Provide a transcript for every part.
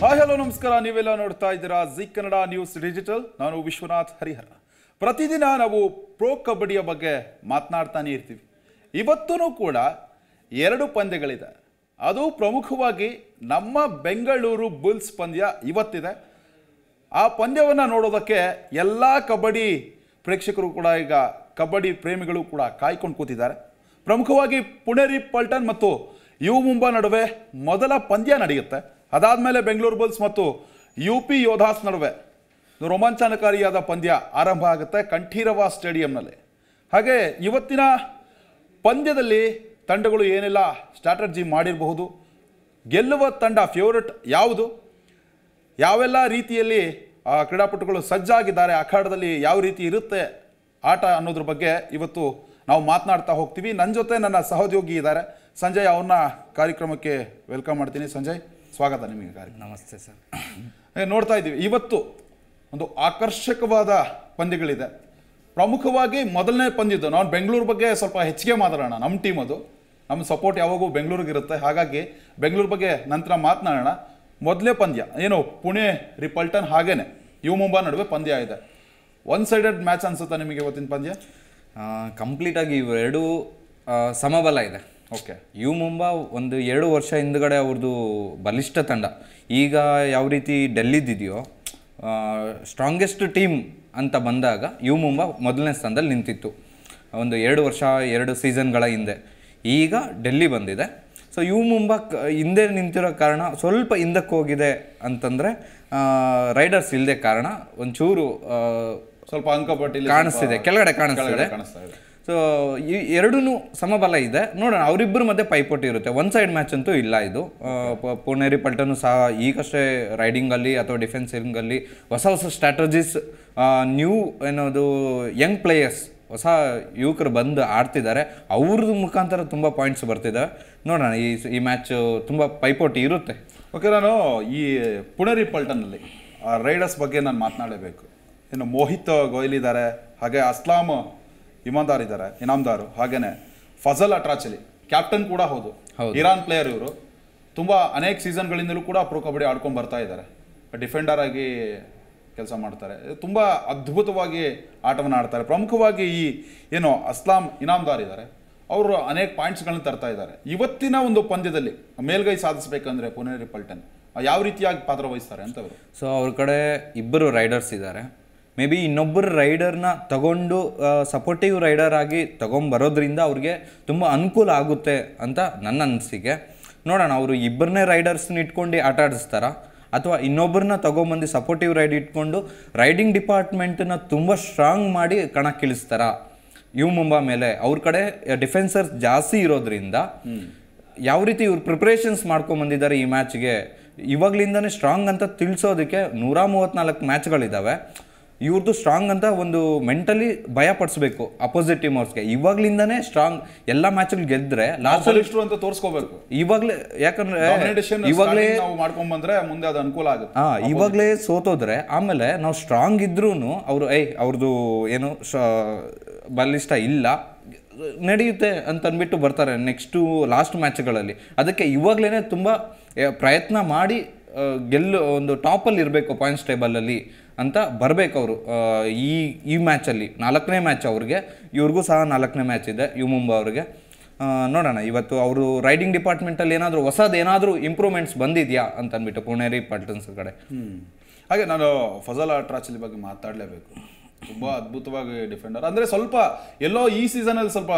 hi hello ನಮಸ್ಕಾರ ನೀವೆಲ್ಲ ನೋಡ್ತಾ ಇದ್ದೀರಾ ಜಿ ಕನ್ನಡ ನ್ಯೂಸ್ ಡಿಜಿಟಲ್ ನಾನು ವಿಶ್ವನಾಥ್ ಹರಿಹರ ಪ್ರತಿದಿನ ನಾವು ಪ್ರೋ ಕಬಡ್ಡಿಯ ಬಗ್ಗೆ ಮಾತನಾಡ್ತಾನೆ ಇರ್ತೀವಿ ಇವತ್ತೂ ಕೂಡ ಎರಡು ಪಂದ್ಯಗಳಿದೆ ಅದು ಪ್ರಮುಖವಾಗಿ ನಮ್ಮ ಬೆಂಗಳೂರು ಬುಲ್ಸ್ ಪಂದ್ಯ ಇವತ್ತಿದೆ ಆ ಪಂದ್ಯವನ್ನು ನೋಡೋದಕ್ಕೆ ಎಲ್ಲ ಕಬಡ್ಡಿ ಪ್ರೇಕ್ಷಕರು ಕೂಡ ಈಗ ಕಬಡ್ಡಿ ಪ್ರೇಮಿಗಳು ಕೂಡ ಕಾಯ್ಕೊಂಡು ಕೂತಿದ್ದಾರೆ ಪ್ರಮುಖವಾಗಿ ಪುಣೆರಿ ಪಲ್ಟನ್ ಮತ್ತು ಯು ಮುಂಬಾ ನಡುವೆ ಮೊದಲ ಪಂದ್ಯ ನಡೆಯುತ್ತೆ ಅದಾದಮೇಲೆ ಬೆಂಗಳೂರು ಬುಲ್ಸ್ ಮತ್ತು ಯು ಪಿ ಯೋಧಾಸ್ ನಡುವೆ ರೋಮಾಂಚನಕಾರಿಯಾದ ಪಂದ್ಯ ಆರಂಭ ಆಗುತ್ತೆ ಕಂಠೀರವ ಸ್ಟೇಡಿಯಂನಲ್ಲಿ ಹಾಗೆ ಇವತ್ತಿನ ಪಂದ್ಯದಲ್ಲಿ ತಂಡಗಳು ಏನೆಲ್ಲ ಸ್ಟ್ರಾಟಜಿ ಮಾಡಿರಬಹುದು ಗೆಲ್ಲುವ ತಂಡ ಫೇವ್ರೆಟ್ ಯಾವುದು ಯಾವೆಲ್ಲ ರೀತಿಯಲ್ಲಿ ಕ್ರೀಡಾಪಟುಗಳು ಸಜ್ಜಾಗಿದ್ದಾರೆ ಅಖಾಡದಲ್ಲಿ ಯಾವ ರೀತಿ ಇರುತ್ತೆ ಆಟ ಅನ್ನೋದ್ರ ಬಗ್ಗೆ ಇವತ್ತು ನಾವು ಮಾತನಾಡ್ತಾ ಹೋಗ್ತೀವಿ ನನ್ನ ಜೊತೆ ನನ್ನ ಸಹೋದ್ಯೋಗಿ ಇದ್ದಾರೆ ಸಂಜಯ್ ಅವ್ರನ್ನ ಕಾರ್ಯಕ್ರಮಕ್ಕೆ ವೆಲ್ಕಮ್ ಮಾಡ್ತೀನಿ ಸಂಜಯ್ ಸ್ವಾಗತ ನಿಮಗೆ ಕಾರ್ಯಕ್ರಮ ನಮಸ್ತೆ ಸರ್ ನೋಡ್ತಾ ಇದ್ದೀವಿ ಇವತ್ತು ಒಂದು ಆಕರ್ಷಕವಾದ ಪಂದ್ಯಗಳಿದೆ ಪ್ರಮುಖವಾಗಿ ಮೊದಲನೇ ಪಂದ್ಯದ್ದು ನಾನು ಬೆಂಗಳೂರು ಬಗ್ಗೆ ಸ್ವಲ್ಪ ಹೆಚ್ಚಿಗೆ ಮಾತಾಡೋಣ ನಮ್ಮ ಟೀಮ್ ಅದು ನಮ್ಮ ಸಪೋರ್ಟ್ ಯಾವಾಗೂ ಇರುತ್ತೆ ಹಾಗಾಗಿ ಬೆಂಗಳೂರು ಬಗ್ಗೆ ನಂತರ ಮಾತನಾಡೋಣ ಮೊದಲನೇ ಪಂದ್ಯ ಏನು ಪುಣೆ ರಿಪಲ್ಟನ್ ಹಾಗೇನೆ ಯು ಮುಂಬಾ ನಡುವೆ ಪಂದ್ಯ ಇದೆ ಒನ್ ಸೈಡೆಡ್ ಮ್ಯಾಚ್ ಅನ್ಸುತ್ತಾ ನಿಮಗೆ ಇವತ್ತಿನ ಪಂದ್ಯ ಕಂಪ್ಲೀಟಾಗಿ ಇವೆರಡೂ ಸಮಬಲ ಇದೆ ಓಕೆ ಯು ಮುಂಬಾ ಒಂದು ಎರಡು ವರ್ಷ ಹಿಂದ್ಗಡೆ ಅವ್ರದ್ದು ಬಲಿಷ್ಠ ತಂಡ ಈಗ ಯಾವ ರೀತಿ ಡೆಲ್ಲಿದ್ದಿದೆಯೋ ಸ್ಟ್ರಾಂಗೆಸ್ಟ್ ಟೀಮ್ ಅಂತ ಬಂದಾಗ ಯು ಮುಂಬಾ ಮೊದಲನೇ ಸ್ಥಾನದಲ್ಲಿ ನಿಂತಿತ್ತು ಒಂದು ಎರಡು ವರ್ಷ ಎರಡು ಸೀಸನ್ಗಳ ಹಿಂದೆ ಈಗ ಡೆಲ್ಲಿ ಬಂದಿದೆ ಸೊ ಯು ಮುಂಬಾ ಹಿಂದೆ ನಿಂತಿರೋ ಕಾರಣ ಸ್ವಲ್ಪ ಹಿಂದಕ್ಕೆ ಹೋಗಿದೆ ಅಂತಂದರೆ ರೈಡರ್ಸ್ ಇಲ್ಲದೆ ಕಾರಣ ಒಂಚೂರು ಸ್ವಲ್ಪ ಅಂಕಪಟ್ಟಿ ಕಾಣಿಸ್ತಿದೆ ಕೆಳಗಡೆ ಕಾಣಿಸ್ತಿದೆ ಸೊ ಈ ಎರಡೂ ಸಮಬಲ ಇದೆ ನೋಡೋಣ ಅವರಿಬ್ಬರ ಮಧ್ಯೆ ಪೈಪೋಟಿ ಇರುತ್ತೆ ಒನ್ ಸೈಡ್ ಮ್ಯಾಚ್ ಅಂತೂ ಇಲ್ಲ ಇದು ಪುಣೇರಿ ಪಲ್ಟನು ಸಹ ಈಗಷ್ಟೇ ರೈಡಿಂಗಲ್ಲಿ ಅಥವಾ ಡಿಫೆನ್ಸಿಂಗಲ್ಲಿ ಹೊಸ ಹೊಸ ಸ್ಟ್ರಾಟಜೀಸ್ ನ್ಯೂ ಏನೋದು ಯಂಗ್ ಪ್ಲೇಯರ್ಸ್ ಹೊಸ ಯುವಕರು ಬಂದು ಆಡ್ತಿದ್ದಾರೆ ಅವ್ರದ್ದು ಮುಖಾಂತರ ತುಂಬ ಪಾಯಿಂಟ್ಸ್ ಬರ್ತಿದ್ದಾವೆ ನೋಡೋಣ ಈ ಈ ಮ್ಯಾಚ್ ತುಂಬ ಪೈಪೋಟಿ ಇರುತ್ತೆ ಓಕೆ ನಾನು ಈ ಪುಣೇರಿ ಪಲ್ಟನಲ್ಲಿ ರೈಡರ್ಸ್ ಬಗ್ಗೆ ನಾನು ಮಾತನಾಡಬೇಕು ಏನು ಮೋಹಿತ್ ಗೋಯಲ್ ಇದ್ದಾರೆ ಹಾಗೆ ಅಸ್ಲಾಮ್ ಇಮಾನ್ದಾರ್ ಇದ್ದಾರೆ ಇನಾಮ್ದಾರು ಹಾಗೇನೆ ಫಜಲ್ ಅಟ್ರಾಚಲಿ ಕ್ಯಾಪ್ಟನ್ ಕೂಡ ಹೌದು ಇರಾನ್ ಪ್ಲೇಯರ್ ಇವರು ತುಂಬ ಅನೇಕ ಸೀಸನ್ಗಳಿಂದಲೂ ಕೂಡ ಪ್ರೊ ಕಬಡ್ಡಿ ಆಡ್ಕೊಂಡು ಬರ್ತಾ ಇದ್ದಾರೆ ಡಿಫೆಂಡರ್ ಆಗಿ ಕೆಲಸ ಮಾಡ್ತಾರೆ ತುಂಬ ಅದ್ಭುತವಾಗಿ ಆಟವನ್ನು ಆಡ್ತಾರೆ ಪ್ರಮುಖವಾಗಿ ಈ ಏನು ಅಸ್ಲಾಂ ಇನಾಮ್ದಾರ್ ಇದ್ದಾರೆ ಅವರು ಅನೇಕ ಪಾಯಿಂಟ್ಸ್ಗಳನ್ನ ತರ್ತಾ ಇದ್ದಾರೆ ಇವತ್ತಿನ ಒಂದು ಪಂದ್ಯದಲ್ಲಿ ಮೇಲ್ಗೈ ಸಾಧಿಸಬೇಕಂದ್ರೆ ಪುನೇರಿ ಪಲ್ಟನ್ ಯಾವ ರೀತಿಯಾಗಿ ಪಾತ್ರ ವಹಿಸ್ತಾರೆ ಅಂತ ಅವರು ಸೊ ಅವ್ರ ಕಡೆ ಇಬ್ಬರು ರೈಡರ್ಸ್ ಇದ್ದಾರೆ ಮೇ ಬಿ ಇನ್ನೊಬ್ಬರು ರೈಡರ್ನ ತಗೊಂಡು ಸಪೋರ್ಟಿವ್ ರೈಡರ್ ಆಗಿ ತೊಗೊಂಬರೋದ್ರಿಂದ ಅವ್ರಿಗೆ ತುಂಬ ಅನುಕೂಲ ಆಗುತ್ತೆ ಅಂತ ನನ್ನ ಅನಿಸಿಕೆ ನೋಡೋಣ ಅವರು ಇಬ್ಬರನ್ನೇ ರೈಡರ್ಸ್ನ ಇಟ್ಕೊಂಡು ಆಟ ಆಡಿಸ್ತಾರ ಅಥವಾ ಇನ್ನೊಬ್ಬರನ್ನ ತೊಗೊಂಬಂದು ಸಪೋರ್ಟಿವ್ ರೈಡ್ ಇಟ್ಕೊಂಡು ರೈಡಿಂಗ್ ಡಿಪಾರ್ಟ್ಮೆಂಟನ್ನ ತುಂಬ ಸ್ಟ್ರಾಂಗ್ ಮಾಡಿ ಕಣಕ್ಕಿಳಿಸ್ತಾರ ಯು ಮುಂಬಾ ಮೇಲೆ ಅವ್ರ ಕಡೆ ಡಿಫೆನ್ಸರ್ಸ್ ಜಾಸ್ತಿ ಇರೋದ್ರಿಂದ ಯಾವ ರೀತಿ ಇವ್ರು ಪ್ರಿಪ್ರೇಷನ್ಸ್ ಮಾಡ್ಕೊಂಬಂದಿದ್ದಾರೆ ಈ ಮ್ಯಾಚ್ಗೆ ಇವಾಗ್ಲಿಂದನೇ ಸ್ಟ್ರಾಂಗ್ ಅಂತ ತಿಳಿಸೋದಕ್ಕೆ ನೂರ ಮೂವತ್ತ್ನಾಲ್ಕು ಮ್ಯಾಚ್ಗಳಿದ್ದಾವೆ ಇವ್ರದ್ದು ಸ್ಟ್ರಾಂಗ್ ಅಂತ ಒಂದು ಮೆಂಟಲಿ ಭಯ ಪಡಿಸ್ಬೇಕು ಅಪೋಸಿಟ್ ಟೀಮ್ ಅವ್ರಿಗೆ ಇವಾಗ್ಲಿಂದನೇ ಸ್ಟ್ರಾಂಗ್ ಎಲ್ಲ ಮ್ಯಾಚ್ ಗೆದ್ರೆ ಲಾಸ್ಟ್ ಇಷ್ಟು ಅಂತ ತೋರಿಸ್ಕೋಬೇಕು ಇವಾಗ್ಲೇ ಯಾಕಂದ್ರೆ ಇವಾಗಲೇ ನಾವು ಬಂದ್ರೆ ಮುಂದೆ ಅದು ಅನುಕೂಲ ಆಗುತ್ತೆ ಹಾ ಇವಾಗ್ಲೇ ಸೋತೋದ್ರೆ ಆಮೇಲೆ ನಾವು ಸ್ಟ್ರಾಂಗ್ ಇದ್ರೂ ಅವರು ಏಯ್ ಅವ್ರದ್ದು ಏನು ಬಲಿಷ್ಠ ಇಲ್ಲ ನಡೆಯುತ್ತೆ ಅಂತ ಅಂದ್ಬಿಟ್ಟು ಬರ್ತಾರೆ ನೆಕ್ಸ್ಟು ಲಾಸ್ಟ್ ಮ್ಯಾಚ್ಗಳಲ್ಲಿ ಅದಕ್ಕೆ ಇವಾಗಲೇ ತುಂಬ ಪ್ರಯತ್ನ ಮಾಡಿ ಗೆಲ್ಲು ಒಂದು ಟಾಪಲ್ಲಿ ಇರಬೇಕು ಪಾಯಿಂಟ್ಸ್ ಟೇಬಲಲ್ಲಿ ಅಂತ ಬರಬೇಕು ಅವರು ಈ ಈ ಮ್ಯಾಚಲ್ಲಿ ನಾಲ್ಕನೇ ಮ್ಯಾಚ್ ಅವ್ರಿಗೆ ಇವ್ರಿಗೂ ಸಹ ನಾಲ್ಕನೇ ಮ್ಯಾಚ್ ಇದೆ ಯು ಮುಂಬ ಅವ್ರಿಗೆ ನೋಡೋಣ ಇವತ್ತು ಅವರು ರೈಡಿಂಗ್ ಡಿಪಾರ್ಟ್ಮೆಂಟಲ್ಲಿ ಏನಾದರೂ ಹೊಸದು ಏನಾದರೂ ಇಂಪ್ರೂವ್ಮೆಂಟ್ಸ್ ಬಂದಿದೆಯಾ ಅಂತ ಅಂದ್ಬಿಟ್ಟು ಪುಣೇರಿ ಪಲ್ಟನ್ಸ್ ಕಡೆ ಹಾಗೆ ನಾನು ಫಜಲ್ ಅಟ್ರಾಚಲಿ ಬಗ್ಗೆ ಮಾತಾಡಲೇಬೇಕು ತುಂಬ ಅದ್ಭುತವಾಗಿ ಡಿಫೆಂಡರ್ ಅಂದರೆ ಸ್ವಲ್ಪ ಎಲ್ಲೋ ಈ ಸೀಸನಲ್ಲಿ ಸ್ವಲ್ಪ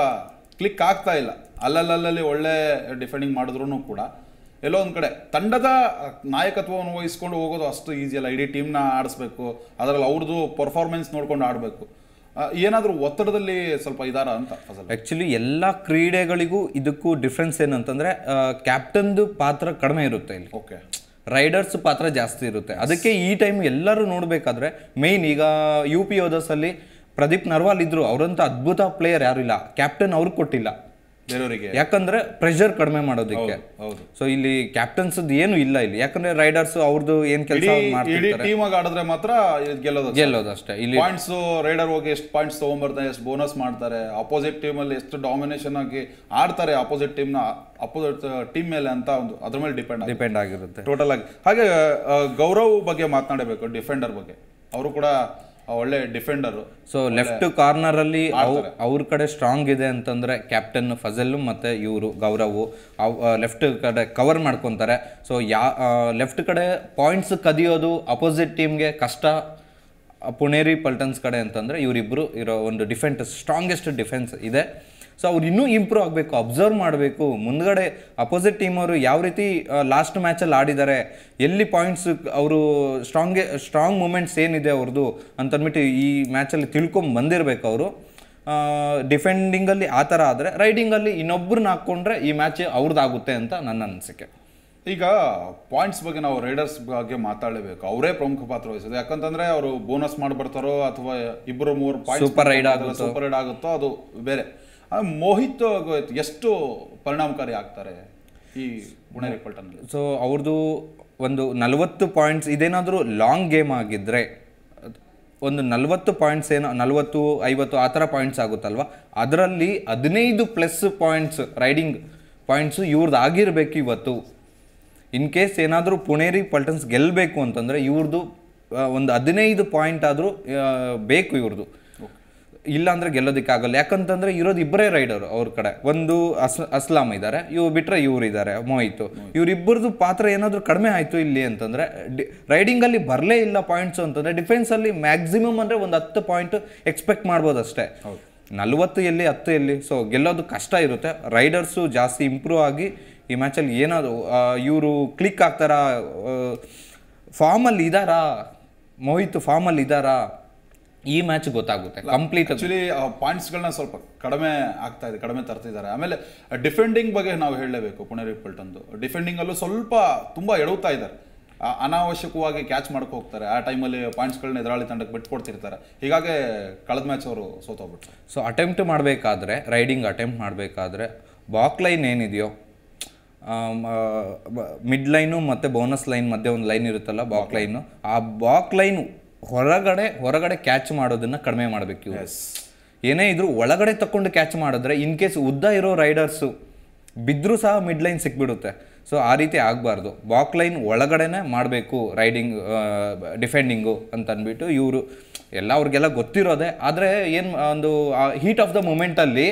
ಕ್ಲಿಕ್ ಆಗ್ತಾ ಇಲ್ಲ ಅಲ್ಲಲ್ಲಲ್ಲಿ ಒಳ್ಳೆ ಡಿಫೆಂಡಿಂಗ್ ಮಾಡಿದ್ರು ಕೂಡ ಎಲ್ಲೋ ಒಂದು ಕಡೆ ತಂಡದ ನಾಯಕತ್ವವನ್ನು ವಹಿಸ್ಕೊಂಡು ಹೋಗೋದು ಅಷ್ಟು ಈಸಿ ಅಲ್ಲ ಇಡೀ ಟೀಮ್ನ ಆಡಿಸ್ಬೇಕು ಅದರಲ್ಲಿ ಅವ್ರದ್ದು ಪರ್ಫಾರ್ಮೆನ್ಸ್ ನೋಡ್ಕೊಂಡು ಆಡಬೇಕು ಏನಾದರೂ ಒತ್ತಡದಲ್ಲಿ ಸ್ವಲ್ಪ ಇದಾರ ಅಂತ ಆ್ಯಕ್ಚುಲಿ ಎಲ್ಲ ಕ್ರೀಡೆಗಳಿಗೂ ಇದಕ್ಕೂ ಡಿಫ್ರೆನ್ಸ್ ಏನಂತಂದರೆ ಕ್ಯಾಪ್ಟನ್ದು ಪಾತ್ರ ಕಡಿಮೆ ಇರುತ್ತೆ ಇಲ್ಲಿ ಓಕೆ ರೈಡರ್ಸ್ ಪಾತ್ರ ಜಾಸ್ತಿ ಇರುತ್ತೆ ಅದಕ್ಕೆ ಈ ಟೈಮ್ ಎಲ್ಲರೂ ನೋಡಬೇಕಾದ್ರೆ ಮೇಯ್ನ್ ಈಗ ಯು ಪಿ ಯೋಧಸಲ್ಲಿ ಪ್ರದೀಪ್ ನರ್ವಾಲ್ ಇದ್ರು ಅವರಂತ ಅದ್ಭುತ ಪ್ಲೇಯರ್ ಯಾರು ಇಲ್ಲ ಕ್ಯಾಪ್ಟನ್ ಅವ್ರಿಗೆ ಕೊಟ್ಟಿಲ್ಲ ಬೇರೆಯವರಿಗೆ ಯಾಕಂದ್ರೆ ಪ್ರೆಷರ್ ಕಡಿಮೆ ಮಾಡೋದಕ್ಕೆ ಸೊ ಇಲ್ಲಿ ಕ್ಯಾಪ್ಟನ್ಸ್ ಏನು ಇಲ್ಲ ಇಲ್ಲಿ ಯಾಕಂದ್ರೆ ರೈಡರ್ಸ್ ಅವ್ರದ್ದು ಏನ್ ಕೆಲಸ ಟೀಮ್ ಆಡಿದ್ರೆ ಮಾತ್ರ ಗೆಲ್ಲೋದು ಗೆಲ್ಲೋದು ಅಷ್ಟೇ ಇಲ್ಲಿ ಪಾಯಿಂಟ್ಸ್ ರೈಡರ್ ಹೋಗಿ ಎಷ್ಟು ಪಾಯಿಂಟ್ಸ್ ತಗೊಂಡ್ಬರ್ತಾರೆ ಎಷ್ಟು ಬೋನಸ್ ಮಾಡ್ತಾರೆ ಅಪೋಸಿಟ್ ಟೀಮ್ ಅಲ್ಲಿ ಎಷ್ಟು ಡಾಮಿನೇಷನ್ ಆಗಿ ಆಡ್ತಾರೆ ಅಪೋಸಿಟ್ ಟೀಮ್ ನ ಅಪೋಸಿಟ್ ಟೀಮ್ uh, ಮೇಲೆ ಅಂತ ಒಂದು ಅದ್ರ ಮೇಲೆ ಡಿಪೆಂಡ್ ಡಿಪೆಂಡ್ ಆಗಿರುತ್ತೆ ಟೋಟಲ್ ಆಗಿ ಹಾಗೆ uh, ಗೌರವ್ ಬಗ್ಗೆ ಮಾತನಾಡಬೇಕು ಡಿಫೆಂಡರ್ ಬಗ್ಗೆ ಅವರು ಕೂಡ ಒಳ್ಳೆ ಡಿಫೆಂಡರು ಸೊ ಲೆಫ್ಟ್ ಕಾರ್ನರ್ ಅಲ್ಲಿ ಅವ್ರ ಕಡೆ ಸ್ಟ್ರಾಂಗ್ ಇದೆ ಅಂತಂದ್ರೆ ಕ್ಯಾಪ್ಟನ್ ಫಜಲ್ ಮತ್ತೆ ಇವರು ಗೌರವ್ ಲೆಫ್ಟ್ ಕಡೆ ಕವರ್ ಮಾಡ್ಕೊತಾರೆ ಸೊ ಯಾ ಲೆಫ್ಟ್ ಕಡೆ ಪಾಯಿಂಟ್ಸ್ ಕದಿಯೋದು ಅಪೋಸಿಟ್ ಟೀಮ್ಗೆ ಕಷ್ಟ ಪುಣೇರಿ ಪಲ್ಟನ್ಸ್ ಕಡೆ ಅಂತಂದರೆ ಇವರಿಬ್ಬರು ಇರೋ ಒಂದು ಡಿಫೆಂಟ್ ಸ್ಟ್ರಾಂಗೆಸ್ಟ್ ಡಿಫೆನ್ಸ್ ಇದೆ ಸೊ ಅವ್ರು ಇನ್ನೂ ಇಂಪ್ರೂವ್ ಆಗಬೇಕು ಅಬ್ಸರ್ವ್ ಮಾಡಬೇಕು ಮುಂದಗಡೆ ಅಪೋಸಿಟ್ ಟೀಮವರು ಯಾವ ರೀತಿ ಲಾಸ್ಟ್ ಮ್ಯಾಚಲ್ಲಿ ಆಡಿದ್ದಾರೆ ಎಲ್ಲಿ ಪಾಯಿಂಟ್ಸ್ ಅವರು ಸ್ಟ್ರಾಂಗ್ ಸ್ಟ್ರಾಂಗ್ ಮೂಮೆಂಟ್ಸ್ ಏನಿದೆ ಅವ್ರದ್ದು ಅಂತಂದ್ಬಿಟ್ಟು ಈ ಮ್ಯಾಚಲ್ಲಿ ತಿಳ್ಕೊಂಡು ಬಂದಿರಬೇಕು ಅವರು ಡಿಫೆಂಡಿಂಗಲ್ಲಿ ಆ ಥರ ಆದರೆ ರೈಡಿಂಗಲ್ಲಿ ಇನ್ನೊಬ್ಬರನ್ನ ಹಾಕ್ಕೊಂಡ್ರೆ ಈ ಮ್ಯಾಚ್ ಅವ್ರದ್ದಾಗುತ್ತೆ ಅಂತ ನನ್ನ ಅನಿಸಿಕೆ ಈಗ ಪಾಯಿಂಟ್ಸ್ ಬಗ್ಗೆ ನಾವು ರೈಡರ್ಸ್ ಬಗ್ಗೆ ಮಾತಾಡಲೇಬೇಕು ಅವರೇ ಪ್ರಮುಖ ಪಾತ್ರ ವಹಿಸೋದು ಯಾಕಂತಂದ್ರೆ ಅವರು ಬೋನಸ್ ಮಾಡಿ ಬರ್ತಾರೋ ಅಥವಾ ಇಬ್ಬರು ಮೂರು ಪಾಯಿಂಟ್ ಸೂಪರ್ ರೈಡ್ ಆಗುತ್ತೋ ಅದು ಬೇರೆ ಮೋಹಿತ್ ಎಷ್ಟು ಪರಿಣಾಮಕಾರಿ ಆಗ್ತಾರೆ ಈ ಪುಣೆ ರಿಪಲ್ಟನ್ ಸೊ ಅವ್ರದ್ದು ಒಂದು ನಲವತ್ತು ಪಾಯಿಂಟ್ಸ್ ಇದೇನಾದರೂ ಲಾಂಗ್ ಗೇಮ್ ಆಗಿದ್ದರೆ ಒಂದು ನಲವತ್ತು ಪಾಯಿಂಟ್ಸ್ ಏನೋ ನಲವತ್ತು ಐವತ್ತು ಆ ಥರ ಪಾಯಿಂಟ್ಸ್ ಆಗುತ್ತಲ್ವ ಅದರಲ್ಲಿ ಹದಿನೈದು ಪ್ಲಸ್ ಪಾಯಿಂಟ್ಸ್ ರೈಡಿಂಗ್ ಪಾಯಿಂಟ್ಸು ಇವ್ರದ್ದು ಆಗಿರಬೇಕು ಇವತ್ತು ಇನ್ ಕೇಸ್ ಏನಾದರೂ ಪುಣೇರಿ ಪಲ್ಟನ್ಸ್ ಗೆಲ್ಲಬೇಕು ಅಂತಂದರೆ ಇವ್ರದ್ದು ಒಂದು ಹದಿನೈದು ಪಾಯಿಂಟ್ ಆದರೂ ಬೇಕು ಇವ್ರದ್ದು ಇಲ್ಲ ಗೆಲ್ಲೋದಿಕ್ಕೆ ಆಗಲ್ಲ ಯಾಕಂತಂದ್ರೆ ಇರೋದು ಇಬ್ಬರೇ ರೈಡರು ಅವ್ರ ಕಡೆ ಒಂದು ಅಸ್ ಅಸ್ಲಾಂ ಇದ್ದಾರೆ ಇವ್ರು ಬಿಟ್ಟರೆ ಇವ್ರು ಇದ್ದಾರೆ ಮೋಹಿತ್ ಇವರಿಬ್ಬರದು ಪಾತ್ರ ಏನಾದರೂ ಕಡಿಮೆ ಆಯಿತು ಇಲ್ಲಿ ಅಂತಂದ್ರೆ ರೈಡಿಂಗ್ ಅಲ್ಲಿ ಬರಲೇ ಇಲ್ಲ ಪಾಯಿಂಟ್ಸ್ ಅಂತಂದ್ರೆ ಡಿಫೆನ್ಸ್ ಅಲ್ಲಿ ಮ್ಯಾಕ್ಸಿಮಮ್ ಅಂದ್ರೆ ಒಂದು ಹತ್ತು ಪಾಯಿಂಟ್ ಎಕ್ಸ್ಪೆಕ್ಟ್ ಮಾಡ್ಬೋದು ಅಷ್ಟೇ ನಲ್ವತ್ತು ಎಲ್ಲಿ ಹತ್ತು ಎಲ್ಲಿ ಸೊ ಗೆಲ್ಲೋದು ಕಷ್ಟ ಇರುತ್ತೆ ರೈಡರ್ಸು ಜಾಸ್ತಿ ಇಂಪ್ರೂವ್ ಆಗಿ ಈ ಮ್ಯಾಚಲ್ಲಿ ಏನಾದ್ರು ಇವರು ಕ್ಲಿಕ್ ಆಗ್ತಾರಾ ಫಾರ್ಮಲ್ಲಿ ಇದ್ದಾರಾ ಮೋಹಿತ್ ಫಾರ್ಮಲ್ಲಿ ಇದ್ದಾರಾ ಈ ಮ್ಯಾಚ್ ಗೊತ್ತಾಗುತ್ತೆ ಕಂಪ್ಲೀಟ್ ಆಕ್ಚುಲಿ ಪಾಯಿಂಟ್ಸ್ಗಳನ್ನ ಸ್ವಲ್ಪ ಕಡಿಮೆ ಆಗ್ತಾ ಇದೆ ಕಡಿಮೆ ತರ್ತಿದ್ದಾರೆ ಆಮೇಲೆ ಡಿಫೆಂಡಿಂಗ್ ಬಗ್ಗೆ ನಾವು ಹೇಳಲೇಬೇಕು ಪುಣೆ ಡಿಫೆಂಡಿಂಗ್ ಡಿಫೆಂಡಿಂಗಲ್ಲೂ ಸ್ವಲ್ಪ ತುಂಬ ಎಡವುತ್ತಾ ಇದ್ದಾರೆ ಅನಾವಶ್ಯಕವಾಗಿ ಕ್ಯಾಚ್ ಮಾಡ್ಕೊ ಹೋಗ್ತಾರೆ ಆ ಟೈಮಲ್ಲಿ ಪಾಯಿಂಟ್ಸ್ಗಳನ್ನ ಎದುರಾಳಿ ತಂಡಕ್ಕೆ ಬಿಟ್ಕೊಡ್ತಿರ್ತಾರೆ ಹೀಗಾಗಿ ಕಳೆದ ಮ್ಯಾಚ್ ಅವರು ಸೋತೋಗ್ಬಿಟ್ಟು ಸೊ ಅಟೆಂಪ್ಟ್ ಮಾಡಬೇಕಾದ್ರೆ ರೈಡಿಂಗ್ ಅಟೆಂಪ್ಟ್ ಮಾಡಬೇಕಾದ್ರೆ ಬಾಕ್ ಲೈನ್ ಏನಿದೆಯೋ ಮಿಡ್ ಲೈನು ಮತ್ತು ಬೋನಸ್ ಲೈನ್ ಮಧ್ಯೆ ಒಂದು ಲೈನ್ ಇರುತ್ತಲ್ಲ ಬಾಕ್ ಲೈನು ಆ ಬಾಕ್ ಲೈನು ಹೊರಗಡೆ ಹೊರಗಡೆ ಕ್ಯಾಚ್ ಮಾಡೋದನ್ನ ಕಡಿಮೆ ಮಾಡಬೇಕು ಏನೇ ಇದ್ರು ಒಳಗಡೆ ತಕೊಂಡು ಕ್ಯಾಚ್ ಮಾಡಿದ್ರೆ ಇನ್ ಕೇಸ್ ಉದ್ದ ಇರೋ ರೈಡರ್ಸು ಬಿದ್ದರೂ ಸಹ ಮಿಡ್ ಲೈನ್ ಸಿಕ್ಬಿಡುತ್ತೆ ಸೊ ಆ ರೀತಿ ಆಗಬಾರ್ದು ಬಾಕ್ ಲೈನ್ ಒಳಗಡೆನೆ ಮಾಡಬೇಕು ರೈಡಿಂಗ್ ಡಿಫೆಂಡಿಂಗು ಅಂತ ಅಂದ್ಬಿಟ್ಟು ಇವರು ಎಲ್ಲ ಅವ್ರಿಗೆಲ್ಲ ಗೊತ್ತಿರೋದೆ ಆದರೆ ಏನು ಒಂದು ಹೀಟ್ ಆಫ್ ದ ಮೂಮೆಂಟಲ್ಲಿ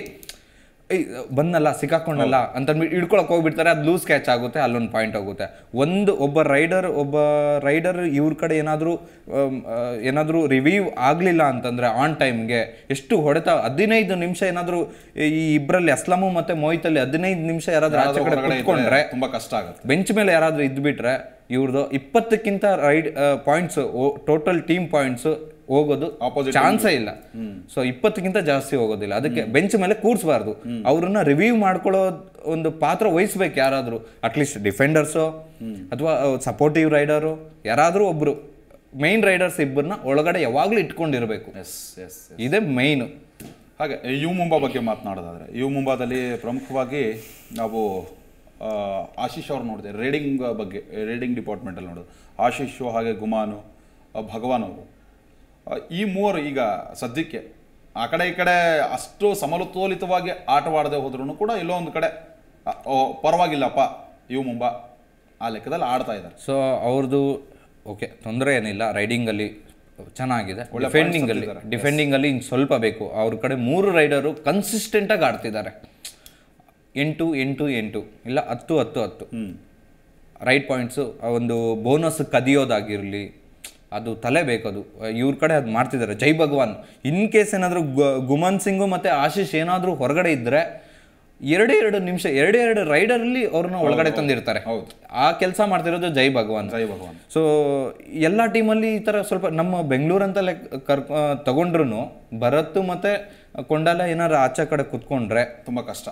ಬಂದಲ್ಲ ಸಿಕ್ಕಾಕೊಂಡಲ್ಲ ಅಂತ ಹಿಡ್ಕೊಳಕ್ ಹೋಗ್ಬಿಡ್ತಾರೆ ಅದು ಲೂಸ್ ಕ್ಯಾಚ್ ಆಗುತ್ತೆ ಅಲ್ಲೊಂದು ಪಾಯಿಂಟ್ ಆಗುತ್ತೆ ಒಂದು ಒಬ್ಬ ರೈಡರ್ ಒಬ್ಬ ರೈಡರ್ ಇವ್ರ ಕಡೆ ಏನಾದರೂ ಏನಾದರೂ ರಿವೀವ್ ಆಗಲಿಲ್ಲ ಅಂತಂದರೆ ಆನ್ ಟೈಮ್ಗೆ ಎಷ್ಟು ಹೊಡೆತ ಹದಿನೈದು ನಿಮಿಷ ಏನಾದರೂ ಈ ಇಬ್ಬರಲ್ಲಿ ಅಸ್ಲಾಮು ಮತ್ತು ಮೊಯ್ತಲ್ಲಿ ಹದಿನೈದು ನಿಮಿಷ ಯಾರಾದರೂ ಆಚೆ ಕಡೆ ಕುತ್ಕೊಂಡ್ರೆ ತುಂಬ ಕಷ್ಟ ಆಗುತ್ತೆ ಬೆಂಚ್ ಮೇಲೆ ಯಾರಾದರೂ ಇದ್ಬಿಟ್ರೆ ಇವ್ರದ್ದು ಇಪ್ಪತ್ತಕ್ಕಿಂತ raid points total team points ಹೋಗೋದು ಚಾನ್ಸೇ ಇಲ್ಲ ಸೊ ಇಪ್ಪತ್ತಕ್ಕಿಂತ ಜಾಸ್ತಿ ಹೋಗೋದಿಲ್ಲ ಅದಕ್ಕೆ ಬೆಂಚ್ ಮೇಲೆ ಕೂರಿಸಬಾರ್ದು ಅವ್ರನ್ನ ರಿವ್ಯೂ ಮಾಡ್ಕೊಳ್ಳೋ ಒಂದು ಪಾತ್ರ ವಹಿಸ್ಬೇಕು ಯಾರಾದರೂ ಅಟ್ಲೀಸ್ಟ್ ಡಿಫೆಂಡರ್ಸು ಅಥವಾ ಸಪೋರ್ಟಿವ್ ರೈಡರು ಯಾರಾದರೂ ಒಬ್ಬರು ಮೈನ್ ರೈಡರ್ಸ್ ಇಬ್ಬರನ್ನ ಒಳಗಡೆ ಯಾವಾಗಲೂ ಇಟ್ಕೊಂಡಿರಬೇಕು ಇದೇ ಮೈನ್ ಹಾಗೆ ಯು ಮುಂಬಾ ಬಗ್ಗೆ ಮಾತನಾಡೋದಾದ್ರೆ ಯು ಮುಂಬಾದಲ್ಲಿ ಪ್ರಮುಖವಾಗಿ ನಾವು ಆಶೀಶ್ ಅವ್ರು ನೋಡಿದೆ ರೇಡಿಂಗ್ ಬಗ್ಗೆ ರೇಡಿಂಗ್ ಡಿಪಾರ್ಟ್ಮೆಂಟಲ್ಲಿ ನೋಡೋದು ಆಶೀಶು ಹಾಗೆ ಗುಮಾನು ಭಗವಾನ್ ಅವರು ಈ ಮೂವರು ಈಗ ಸದ್ಯಕ್ಕೆ ಆ ಕಡೆ ಈ ಕಡೆ ಅಷ್ಟು ಸಮತೋಲಿತವಾಗಿ ಆಟವಾಡದೆ ಹೋದ್ರೂ ಕೂಡ ಎಲ್ಲೋ ಒಂದು ಕಡೆ ಪರವಾಗಿಲ್ಲಪ್ಪ ಇವು ಮುಂಬ ಆ ಲೆಕ್ಕದಲ್ಲಿ ಆಡ್ತಾ ಇದ್ದಾರೆ ಸೊ ಅವ್ರದ್ದು ಓಕೆ ತೊಂದರೆ ಏನಿಲ್ಲ ರೈಡಿಂಗಲ್ಲಿ ಚೆನ್ನಾಗಿದೆ ಡಿಫೆಂಡಿಂಗಲ್ಲಿ ಡಿಫೆಂಡಿಂಗಲ್ಲಿ ಹಿಂಗೆ ಸ್ವಲ್ಪ ಬೇಕು ಅವ್ರ ಕಡೆ ಮೂರು ರೈಡರು ಕನ್ಸಿಸ್ಟೆಂಟಾಗಿ ಆಡ್ತಿದ್ದಾರೆ ಎಂಟು ಎಂಟು ಎಂಟು ಇಲ್ಲ ಹತ್ತು ಹತ್ತು ಹತ್ತು ರೈಟ್ ಪಾಯಿಂಟ್ಸು ಒಂದು ಬೋನಸ್ ಕದಿಯೋದಾಗಿರಲಿ ಅದು ತಲೆ ಬೇಕದು ಇವ್ರ ಕಡೆ ಅದು ಮಾಡ್ತಿದ್ದಾರೆ ಜೈ ಭಗವಾನ್ ಇನ್ ಕೇಸ್ ಏನಾದರೂ ಗುಮನ್ ಸಿಂಗು ಮತ್ತು ಆಶೀಶ್ ಏನಾದರೂ ಹೊರಗಡೆ ಇದ್ದರೆ ಎರಡೇ ಎರಡು ನಿಮಿಷ ಎರಡೇ ಎರಡು ರೈಡರಲ್ಲಿ ಅವ್ರನ್ನ ಒಳಗಡೆ ತಂದಿರ್ತಾರೆ ಹೌದು ಆ ಕೆಲಸ ಮಾಡ್ತಿರೋದು ಜೈ ಭಗವಾನ್ ಜೈ ಭಗವಾನ್ ಸೊ ಎಲ್ಲ ಟೀಮಲ್ಲಿ ಈ ಥರ ಸ್ವಲ್ಪ ನಮ್ಮ ಅಂತ ಲೈಕ್ ಕರ್ಕೊ ತಗೊಂಡ್ರು ಭರತ್ ಮತ್ತು ಕೊಂಡಲ್ಲ ಏನಾದ್ರು ಆಚೆ ಕಡೆ ಕುತ್ಕೊಂಡ್ರೆ ತುಂಬ ಕಷ್ಟ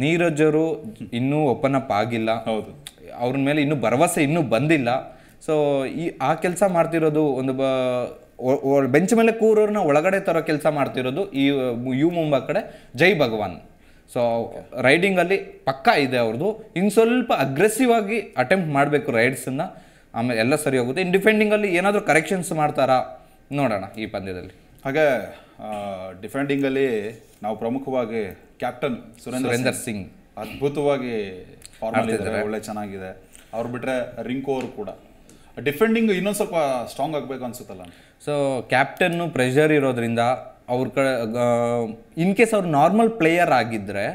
ನೀರಜ್ಜರು ಇನ್ನೂ ಓಪನ್ ಅಪ್ ಆಗಿಲ್ಲ ಹೌದು ಅವ್ರ ಮೇಲೆ ಇನ್ನೂ ಭರವಸೆ ಇನ್ನೂ ಬಂದಿಲ್ಲ ಸೊ ಈ ಆ ಕೆಲಸ ಮಾಡ್ತಿರೋದು ಒಂದು ಬ ಬೆಂಚ್ ಮೇಲೆ ಕೂರೋರನ್ನ ಒಳಗಡೆ ತರೋ ಕೆಲಸ ಮಾಡ್ತಿರೋದು ಈ ಯು ಮುಂಬಾ ಕಡೆ ಜೈ ಭಗವಾನ್ ಸೊ ರೈಡಿಂಗಲ್ಲಿ ಪಕ್ಕಾ ಇದೆ ಅವ್ರದ್ದು ಇನ್ನು ಸ್ವಲ್ಪ ಅಗ್ರೆಸಿವ್ ಆಗಿ ಅಟೆಂಪ್ಟ್ ಮಾಡಬೇಕು ರೈಡ್ಸನ್ನು ಆಮೇಲೆ ಎಲ್ಲ ಸರಿ ಹೋಗುತ್ತೆ ಇನ್ನು ಡಿಫೆಂಡಿಂಗಲ್ಲಿ ಏನಾದರೂ ಕರೆಕ್ಷನ್ಸ್ ಮಾಡ್ತಾರಾ ನೋಡೋಣ ಈ ಪಂದ್ಯದಲ್ಲಿ ಹಾಗೆ ಡಿಫೆಂಡಿಂಗಲ್ಲಿ ನಾವು ಪ್ರಮುಖವಾಗಿ ಕ್ಯಾಪ್ಟನ್ ಸುರೇಂದ್ರ ಸಿಂಗ್ ಅದ್ಭುತವಾಗಿ ಫಾರ್ಮ್ ಒಳ್ಳೆ ಚೆನ್ನಾಗಿದೆ ಅವ್ರು ಬಿಟ್ಟರೆ ರಿಂಕೋ ಅವರು ಕೂಡ ಡಿಫೆಂಡಿಂಗ್ ಇನ್ನೊಂದು ಸ್ವಲ್ಪ ಸ್ಟ್ರಾಂಗ್ ಆಗಬೇಕು ಅನ್ಸುತ್ತಲ್ಲ ಸೊ ಕ್ಯಾಪ್ಟನ್ನು ಪ್ರೆಷರ್ ಇರೋದ್ರಿಂದ ಅವ್ರ ಕಡೆ ಇನ್ ಕೇಸ್ ಅವ್ರು ನಾರ್ಮಲ್ ಪ್ಲೇಯರ್ ಆಗಿದ್ದರೆ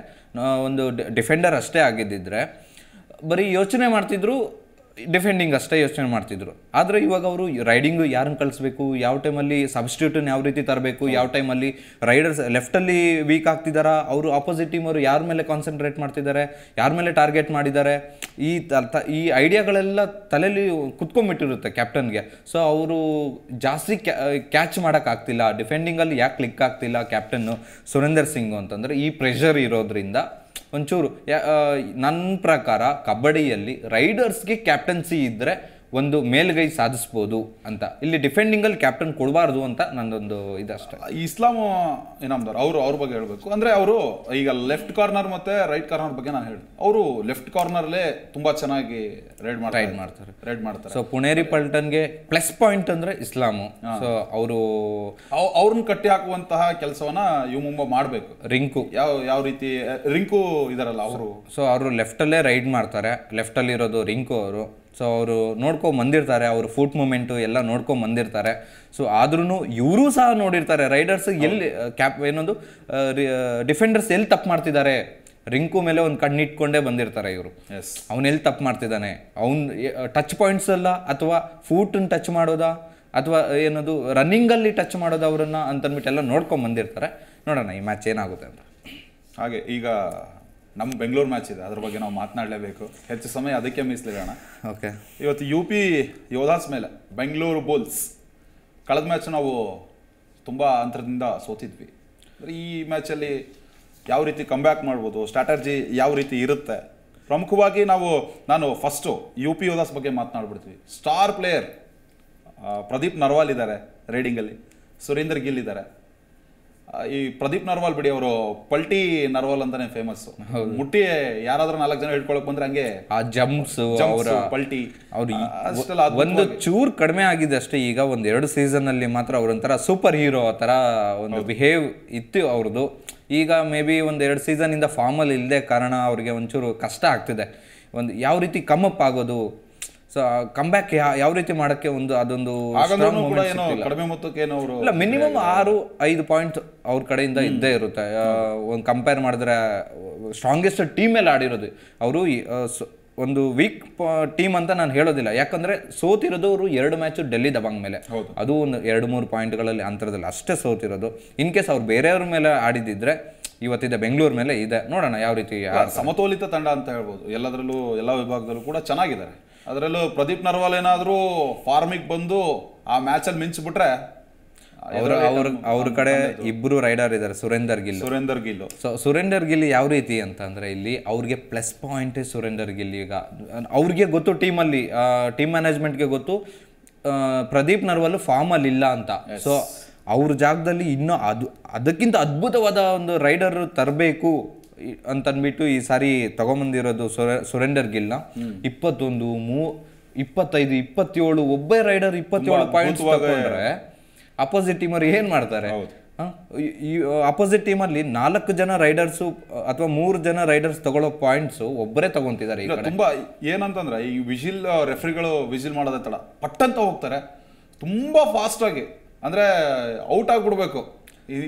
ಒಂದು ಡಿಫೆಂಡರ್ ಅಷ್ಟೇ ಆಗಿದ್ದಿದ್ರೆ ಬರೀ ಯೋಚನೆ ಮಾಡ್ತಿದ್ರು ಡಿಫೆಂಡಿಂಗ್ ಅಷ್ಟೇ ಯೋಚನೆ ಮಾಡ್ತಿದ್ರು ಆದರೆ ಇವಾಗ ಅವರು ರೈಡಿಂಗು ಯಾರನ್ನು ಕಳಿಸ್ಬೇಕು ಯಾವ ಟೈಮಲ್ಲಿ ಸಬ್ಸ್ಟ್ಯೂಟನ್ನು ಯಾವ ರೀತಿ ತರಬೇಕು ಯಾವ ಟೈಮಲ್ಲಿ ರೈಡರ್ಸ್ ಲೆಫ್ಟಲ್ಲಿ ವೀಕ್ ಆಗ್ತಿದ್ದಾರೆ ಅವರು ಆಪೋಸಿಟ್ ಟೀಮ್ ಅವರು ಯಾರ ಮೇಲೆ ಕಾನ್ಸಂಟ್ರೇಟ್ ಮಾಡ್ತಿದ್ದಾರೆ ಯಾರ ಮೇಲೆ ಟಾರ್ಗೆಟ್ ಮಾಡಿದ್ದಾರೆ ಈ ಈ ಐಡಿಯಾಗಳೆಲ್ಲ ತಲೆಯಲ್ಲಿ ಕುತ್ಕೊಂಡ್ಬಿಟ್ಟಿರುತ್ತೆ ಕ್ಯಾಪ್ಟನ್ಗೆ ಸೊ ಅವರು ಜಾಸ್ತಿ ಕ್ಯಾಚ್ ಮಾಡೋಕ್ಕಾಗ್ತಿಲ್ಲ ಡಿಫೆಂಡಿಂಗಲ್ಲಿ ಯಾಕೆ ಕ್ಲಿಕ್ ಆಗ್ತಿಲ್ಲ ಕ್ಯಾಪ್ಟನ್ನು ಸುರೇಂದರ್ ಸಿಂಗು ಅಂತಂದರೆ ಈ ಪ್ರೆಷರ್ ಇರೋದ್ರಿಂದ ಒಂಚೂರು ನನ್ನ ಪ್ರಕಾರ ಕಬಡ್ಡಿಯಲ್ಲಿ ರೈಡರ್ಸ್ಗೆ ಕ್ಯಾಪ್ಟನ್ಸಿ ಇದ್ದರೆ ಒಂದು ಮೇಲ್ಗೈ ಸಾಧಿಸ್ಬೋದು ಅಂತ ಇಲ್ಲಿ ಡಿಫೆಂಡಿಂಗಲ್ಲಿ ಕ್ಯಾಪ್ಟನ್ ಕೊಡಬಾರ್ದು ಅಂತ ನಂದೊಂದು ಇದಷ್ಟೇ ಇಸ್ಲಾಮ್ ಏನಂದರು ಅವರು ಅವ್ರ ಬಗ್ಗೆ ಹೇಳಬೇಕು ಅಂದರೆ ಅವರು ಈಗ ಲೆಫ್ಟ್ ಕಾರ್ನರ್ ಮತ್ತು ರೈಟ್ ಕಾರ್ನರ್ ಬಗ್ಗೆ ನಾನು ಹೇಳಿ ಅವರು ಲೆಫ್ಟ್ ಕಾರ್ನರ್ಲೇ ತುಂಬ ಚೆನ್ನಾಗಿ ರೈಡ್ ಮಾಡ್ತಾ ರೈಡ್ ಮಾಡ್ತಾರೆ ರೈಡ್ ಮಾಡ್ತಾರೆ ಸೊ ಪುಣೇರಿ ಪಲ್ಟನ್ಗೆ ಪ್ಲಸ್ ಪಾಯಿಂಟ್ ಅಂದರೆ ಇಸ್ಲಾಮು ಸೊ ಅವರು ಅವ್ರನ್ನ ಕಟ್ಟಿ ಹಾಕುವಂತಹ ಕೆಲಸವನ್ನ ಇವು ಮುಂಬ ಮಾಡಬೇಕು ರಿಂಕು ಯಾವ ಯಾವ ರೀತಿ ರಿಂಕು ಇದಾರಲ್ಲ ಅವರು ಸೊ ಅವರು ಲೆಫ್ಟಲ್ಲೇ ರೈಡ್ ಮಾಡ್ತಾರೆ ಲೆಫ್ಟಲ್ಲಿರೋದು ರಿಂಕು ಅವರು ಸೊ ಅವರು ಬಂದಿರ್ತಾರೆ ಅವರು ಫುಟ್ ಮೂಮೆಂಟು ಎಲ್ಲ ಬಂದಿರ್ತಾರೆ ಸೊ ಆದ್ರೂ ಇವರು ಸಹ ನೋಡಿರ್ತಾರೆ ರೈಡರ್ಸ್ ಎಲ್ಲಿ ಕ್ಯಾಪ್ ಏನೊಂದು ಡಿಫೆಂಡರ್ಸ್ ಎಲ್ಲಿ ತಪ್ಪು ಮಾಡ್ತಿದ್ದಾರೆ ರಿಂಕು ಮೇಲೆ ಒಂದು ಕಣ್ಣಿಟ್ಕೊಂಡೇ ಬಂದಿರ್ತಾರೆ ಇವರು ಅವನು ಎಲ್ಲಿ ತಪ್ಪು ಮಾಡ್ತಿದ್ದಾನೆ ಅವನ್ ಟಚ್ ಪಾಯಿಂಟ್ಸ್ ಅಲ್ಲ ಅಥವಾ ಫೂಟನ್ನು ಟಚ್ ಮಾಡೋದಾ ಅಥವಾ ಏನದು ರನ್ನಿಂಗಲ್ಲಿ ಟಚ್ ಮಾಡೋದು ಅವರನ್ನು ಅಂತಂದ್ಬಿಟ್ಟೆಲ್ಲ ನೋಡ್ಕೊಂಡು ಬಂದಿರ್ತಾರೆ ನೋಡೋಣ ಈ ಮ್ಯಾಚ್ ಏನಾಗುತ್ತೆ ಅಂತ ಹಾಗೆ ಈಗ ನಮ್ಮ ಬೆಂಗಳೂರು ಮ್ಯಾಚ್ ಇದೆ ಅದ್ರ ಬಗ್ಗೆ ನಾವು ಮಾತನಾಡಲೇಬೇಕು ಹೆಚ್ಚು ಸಮಯ ಅದಕ್ಕೆ ಮೀಸಲಿಡೋಣ ಓಕೆ ಇವತ್ತು ಯು ಪಿ ಯೋಧಾಸ್ ಮೇಲೆ ಬೆಂಗಳೂರು ಬುಲ್ಸ್ ಕಳೆದ ಮ್ಯಾಚ್ ನಾವು ತುಂಬ ಅಂತರದಿಂದ ಸೋತಿದ್ವಿ ಈ ಮ್ಯಾಚಲ್ಲಿ ಯಾವ ರೀತಿ ಕಮ್ಬ್ಯಾಕ್ ಮಾಡ್ಬೋದು ಸ್ಟ್ರಾಟರ್ಜಿ ಯಾವ ರೀತಿ ಇರುತ್ತೆ ಪ್ರಮುಖವಾಗಿ ನಾವು ನಾನು ಫಸ್ಟು ಯು ಪಿ ಯೋಧಾಸ್ ಬಗ್ಗೆ ಮಾತನಾಡ್ಬಿಡ್ತೀವಿ ಸ್ಟಾರ್ ಪ್ಲೇಯರ್ ಪ್ರದೀಪ್ ನರ್ವಾಲ್ ಇದ್ದಾರೆ ರೈಡಿಂಗಲ್ಲಿ ಸುರೇಂದ್ರ ಗಿಲ್ ಇದ್ದಾರೆ ಈ ಪ್ರದೀಪ್ ನರ್ವಾಲ್ ಬಿಡಿ ಅವರು ಪಲ್ಟಿ ನರ್ವಾಲ್ ಅಂತಾನೆ ಫೇಮಸ್ ಮುಟ್ಟಿ ಯಾರಾದ್ರೂ ನಾಲ್ಕು ಜನ ಹಿಡ್ಕೊಳಕ್ ಬಂದ್ರೆ ಹಂಗೆ ಆ ಜಂಪ್ಸ್ ಅವರ ಪಲ್ಟಿ ಅವ್ರು ಒಂದು ಚೂರ್ ಕಡಿಮೆ ಆಗಿದೆ ಅಷ್ಟೇ ಈಗ ಒಂದ್ ಎರಡು ಸೀಸನ್ ಅಲ್ಲಿ ಮಾತ್ರ ಒಂಥರ ಸೂಪರ್ ಹೀರೋ ತರ ಒಂದು ಬಿಹೇವ್ ಇತ್ತು ಅವ್ರದ್ದು ಈಗ ಮೇ ಬಿ ಒಂದ್ ಎರಡು ಸೀಸನ್ ಇಂದ ಫಾರ್ಮಲ್ ಇಲ್ಲದೆ ಕಾರಣ ಅವ್ರಿಗೆ ಒಂಚೂರು ಕಷ್ಟ ಆಗ್ತಿದೆ ಒಂದು ಯಾವ ರೀತಿ ಕಮ್ ಅಪ್ ಆಗೋದು ಸೊ ಕಂಬ್ಯಾಕ್ ಯಾವ ರೀತಿ ಮಾಡಕ್ಕೆ ಒಂದು ಅದೊಂದು ಕಡಿಮೆ ಮೊತ್ತಕ್ಕೆ ಇಲ್ಲ ಮಿನಿಮಮ್ ಆರು ಐದು ಪಾಯಿಂಟ್ ಅವ್ರ ಕಡೆಯಿಂದ ಇದ್ದೇ ಇರುತ್ತೆ ಒಂದು ಕಂಪೇರ್ ಮಾಡಿದ್ರೆ ಸ್ಟ್ರಾಂಗೆಸ್ಟ್ ಮೇಲೆ ಆಡಿರೋದು ಅವರು ಒಂದು ವೀಕ್ ಟೀಮ್ ಅಂತ ನಾನು ಹೇಳೋದಿಲ್ಲ ಯಾಕಂದ್ರೆ ಸೋತಿರೋದು ಅವರು ಎರಡು ಮ್ಯಾಚ್ ಡೆಲ್ಲಿ ದಬಾಂಗ್ ಮೇಲೆ ಅದು ಒಂದು ಎರಡು ಮೂರು ಪಾಯಿಂಟ್ಗಳಲ್ಲಿ ಅಂತರದಲ್ಲಿ ಅಷ್ಟೇ ಸೋತಿರೋದು ಇನ್ ಕೇಸ್ ಅವ್ರು ಬೇರೆಯವ್ರ ಮೇಲೆ ಆಡಿದಿದ್ರೆ ಇವತ್ತಿದೆ ಬೆಂಗಳೂರು ಮೇಲೆ ಇದೆ ನೋಡೋಣ ಯಾವ ರೀತಿ ಸಮತೋಲಿತ ತಂಡ ಅಂತ ಹೇಳ್ಬೋದು ಎಲ್ಲದರಲ್ಲೂ ಎಲ್ಲ ವಿಭಾಗದಲ್ಲೂ ಕೂಡ ಚೆನ್ನಾಗಿದ್ದಾರೆ ಅದರಲ್ಲೂ ಪ್ರದೀಪ್ ನರ್ವಾಲ್ ಏನಾದರೂ ಫಾರ್ಮಿಗೆ ಬಂದು ಆ ಮ್ಯಾಚಲ್ಲಿ ಮಿಂಚ್ಬಿಟ್ರೆ ಅವ್ರ ಅವ್ರ ಅವ್ರ ಕಡೆ ಇಬ್ಬರು ರೈಡರ್ ಇದ್ದಾರೆ ಸುರೇಂದರ್ ಗಿಲ್ ಸುರೇಂದರ್ ಗಿಲ್ ಸೊ ಸುರೇಂದರ್ ಗಿಲ್ ಯಾವ ರೀತಿ ಅಂತ ಇಲ್ಲಿ ಅವ್ರಿಗೆ ಪ್ಲಸ್ ಪಾಯಿಂಟ್ ಸುರೇಂದರ್ ಗಿಲ್ ಈಗ ಅವ್ರಿಗೆ ಗೊತ್ತು ಟೀಮಲ್ಲಿ ಟೀಮ್ ಮ್ಯಾನೇಜ್ಮೆಂಟ್ಗೆ ಗೊತ್ತು ಪ್ರದೀಪ್ ನರ್ವಲ್ ಫಾರ್ಮಲ್ಲಿ ಇಲ್ಲ ಅಂತ ಸೊ ಅವ್ರ ಜಾಗದಲ್ಲಿ ಇನ್ನೂ ಅದು ಅದಕ್ಕಿಂತ ಅದ್ಭುತವಾದ ಒಂದು ರೈಡರ್ ತರಬೇಕು ಅಂತಂದ್ಬಿಟ್ಟು ಈ ಸಾರಿ ತಗೊಂಬಂದಿರೋದು ಸುರೆಂಡರ್ ಗಿಲ್ನ ಇಪ್ಪತ್ತೊಂದು ಮೂ ಇಪ್ಪತ್ತೈದು ಇಪ್ಪತ್ತೇಳು ಒಬ್ಬ ರೈಡರ್ ಇಪ್ಪತ್ತೇಳು ಪಾಯಿಂಟ್ಸ್ ತಗೊಂಡ್ರೆ ಅಪೋಸಿಟ್ ಟೀಮರ್ ಏನ್ ಮಾಡ್ತಾರೆ ಅಪೋಸಿಟ್ ಅಲ್ಲಿ ನಾಲ್ಕು ಜನ ರೈಡರ್ಸ್ ಅಥವಾ ಮೂರು ಜನ ರೈಡರ್ಸ್ ತಗೊಳ್ಳೋ ಪಾಯಿಂಟ್ಸ್ ಒಬ್ಬರೇ ತಗೊಂತಿದ್ದಾರೆ ತುಂಬಾ ಏನಂತಂದ್ರೆ ಈ ವಿಜಿಲ್ ರೆಫ್ರಿಗಳು ವಿಜಿಲ್ ಮಾಡೋದ ತಡ ಪಟ್ಟಂತ ಹೋಗ್ತಾರೆ ತುಂಬಾ ಫಾಸ್ಟ್ ಆಗಿ ಅಂದ್ರೆ ಔಟ್ ಆಗ್ಬಿಡ್ಬೇಕು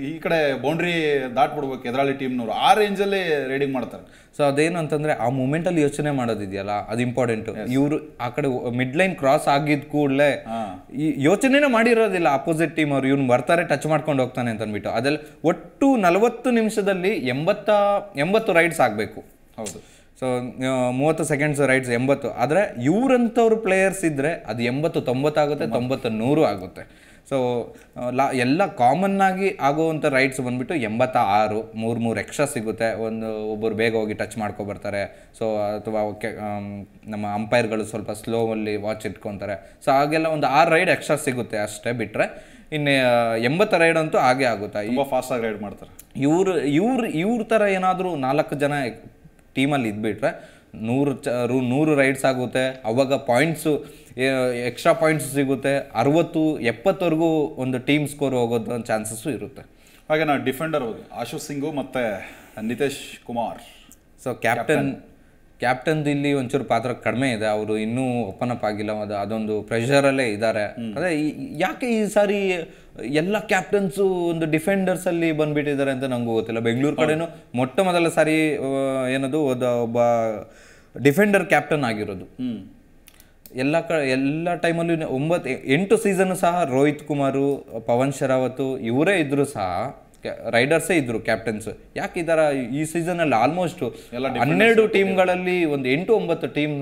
ಈ ಕಡೆ ಬೌಂಡ್ರಿ ದಾಟ್ಬಿಡ್ಬೇಕು ಎದುರಾಳಿ ಟೀಮ್ನವರು ಆ ರೇಂಜಲ್ಲಿ ರೈಡಿಂಗ್ ಮಾಡ್ತಾರೆ ಸೊ ಅದೇನು ಅಂತಂದರೆ ಆ ಮೂಮೆಂಟಲ್ಲಿ ಯೋಚನೆ ಮಾಡೋದಿದೆಯಲ್ಲ ಅದು ಇಂಪಾರ್ಟೆಂಟು ಇವರು ಆ ಕಡೆ ಮಿಡ್ ಲೈನ್ ಕ್ರಾಸ್ ಆಗಿದ ಕೂಡಲೇ ಈ ಯೋಚನೆನೇ ಮಾಡಿರೋದಿಲ್ಲ ಅಪೋಸಿಟ್ ಟೀಮ್ ಅವರು ಇವ್ನು ಬರ್ತಾರೆ ಟಚ್ ಮಾಡ್ಕೊಂಡು ಹೋಗ್ತಾನೆ ಅಂತ ಅಂದ್ಬಿಟ್ಟು ಅದೆಲ್ಲ ಒಟ್ಟು ನಲವತ್ತು ನಿಮಿಷದಲ್ಲಿ ಎಂಬತ್ತ ಎಂಬತ್ತು ರೈಡ್ಸ್ ಆಗಬೇಕು ಹೌದು ಸೊ ಮೂವತ್ತು ಸೆಕೆಂಡ್ಸ್ ರೈಟ್ಸ್ ಎಂಬತ್ತು ಆದರೆ ಇವರಂಥವ್ರು ಪ್ಲೇಯರ್ಸ್ ಇದ್ದರೆ ಅದು ಎಂಬತ್ತು ತೊಂಬತ್ತಾಗುತ್ತೆ ತೊಂಬತ್ತು ನೂರು ಆಗುತ್ತೆ ಸೊ ಲಾ ಎಲ್ಲ ಕಾಮನ್ನಾಗಿ ಆಗುವಂಥ ರೈಟ್ಸ್ ಬಂದುಬಿಟ್ಟು ಎಂಬತ್ತ ಆರು ಮೂರು ಮೂರು ಎಕ್ಸ್ಟ್ರಾ ಸಿಗುತ್ತೆ ಒಂದು ಒಬ್ಬರು ಬೇಗ ಹೋಗಿ ಟಚ್ ಮಾಡ್ಕೊಬರ್ತಾರೆ ಸೊ ಅಥವಾ ನಮ್ಮ ಅಂಪೈರ್ಗಳು ಸ್ವಲ್ಪ ಸ್ಲೋವಲ್ಲಿ ವಾಚ್ ಇಟ್ಕೊತಾರೆ ಸೊ ಹಾಗೆಲ್ಲ ಒಂದು ಆರು ರೈಡ್ ಎಕ್ಸ್ಟ್ರಾ ಸಿಗುತ್ತೆ ಅಷ್ಟೇ ಬಿಟ್ಟರೆ ಇನ್ನು ಎಂಬತ್ತು ರೈಡ್ ಅಂತೂ ಹಾಗೆ ಆಗುತ್ತೆ ಫಾಸ್ಟಾಗಿ ರೈಡ್ ಮಾಡ್ತಾರೆ ಇವರು ಇವ್ರು ಇವ್ರ ಥರ ಏನಾದರೂ ನಾಲ್ಕು ಜನ ಟೀಮಲ್ಲಿ ಇದ್ಬಿಟ್ರೆ ನೂರು ಚ ರು ನೂರು ರೈಡ್ಸ್ ಆಗುತ್ತೆ ಅವಾಗ ಪಾಯಿಂಟ್ಸು ಎಕ್ಸ್ಟ್ರಾ ಪಾಯಿಂಟ್ಸ್ ಸಿಗುತ್ತೆ ಅರವತ್ತು ಎಪ್ಪತ್ತವರೆಗೂ ಒಂದು ಟೀಮ್ ಸ್ಕೋರ್ ಹೋಗೋದು ಚಾನ್ಸಸ್ಸು ಇರುತ್ತೆ ಹಾಗೆ ನಾವು ಡಿಫೆಂಡರ್ ಹೋಗಿ ಆಶು ಸಿಂಗು ಮತ್ತು ನಿತೇಶ್ ಕುಮಾರ್ ಸೊ ಕ್ಯಾಪ್ಟನ್ ಕ್ಯಾಪ್ಟನ್ದು ಇಲ್ಲಿ ಒಂಚೂರು ಪಾತ್ರ ಕಡಿಮೆ ಇದೆ ಅವರು ಇನ್ನೂ ಓಪನ್ ಅಪ್ ಆಗಿಲ್ಲ ಅದು ಅದೊಂದು ಪ್ರೆಷರಲ್ಲೇ ಇದ್ದಾರೆ ಅದೇ ಯಾಕೆ ಈ ಸಾರಿ ಎಲ್ಲ ಕ್ಯಾಪ್ಟನ್ಸು ಒಂದು ಡಿಫೆಂಡರ್ಸ್ ಅಲ್ಲಿ ಬಂದ್ಬಿಟ್ಟಿದ್ದಾರೆ ಅಂತ ನಂಗೂ ಗೊತ್ತಿಲ್ಲ ಬೆಂಗಳೂರು ಕಡೆನೂ ಮೊಟ್ಟ ಮೊದಲ ಸಾರಿ ಏನದು ಒಬ್ಬ ಡಿಫೆಂಡರ್ ಕ್ಯಾಪ್ಟನ್ ಆಗಿರೋದು ಎಲ್ಲ ಕ ಎಲ್ಲ ಟೈಮಲ್ಲೂ ಒಂಬತ್ತು ಎಂಟು ಸೀಸನ್ ಸಹ ರೋಹಿತ್ ಕುಮಾರು ಪವನ್ ಶರಾವತ್ ಇವರೇ ಇದ್ದರೂ ಸಹ ರೈಡರ್ಸೇ ಇದ್ರು ಕ್ಯಾಪ್ಟನ್ಸ್ ಯಾಕೆ ಈ ಸೀಸನ್ ಈ ಸೀಸನಲ್ಲಿ ಆಲ್ಮೋಸ್ಟ್ ಹನ್ನೆರಡು ಟೀಮ್ಗಳಲ್ಲಿ ಒಂದು ಎಂಟು ಒಂಬತ್ತು ಟೀಮ್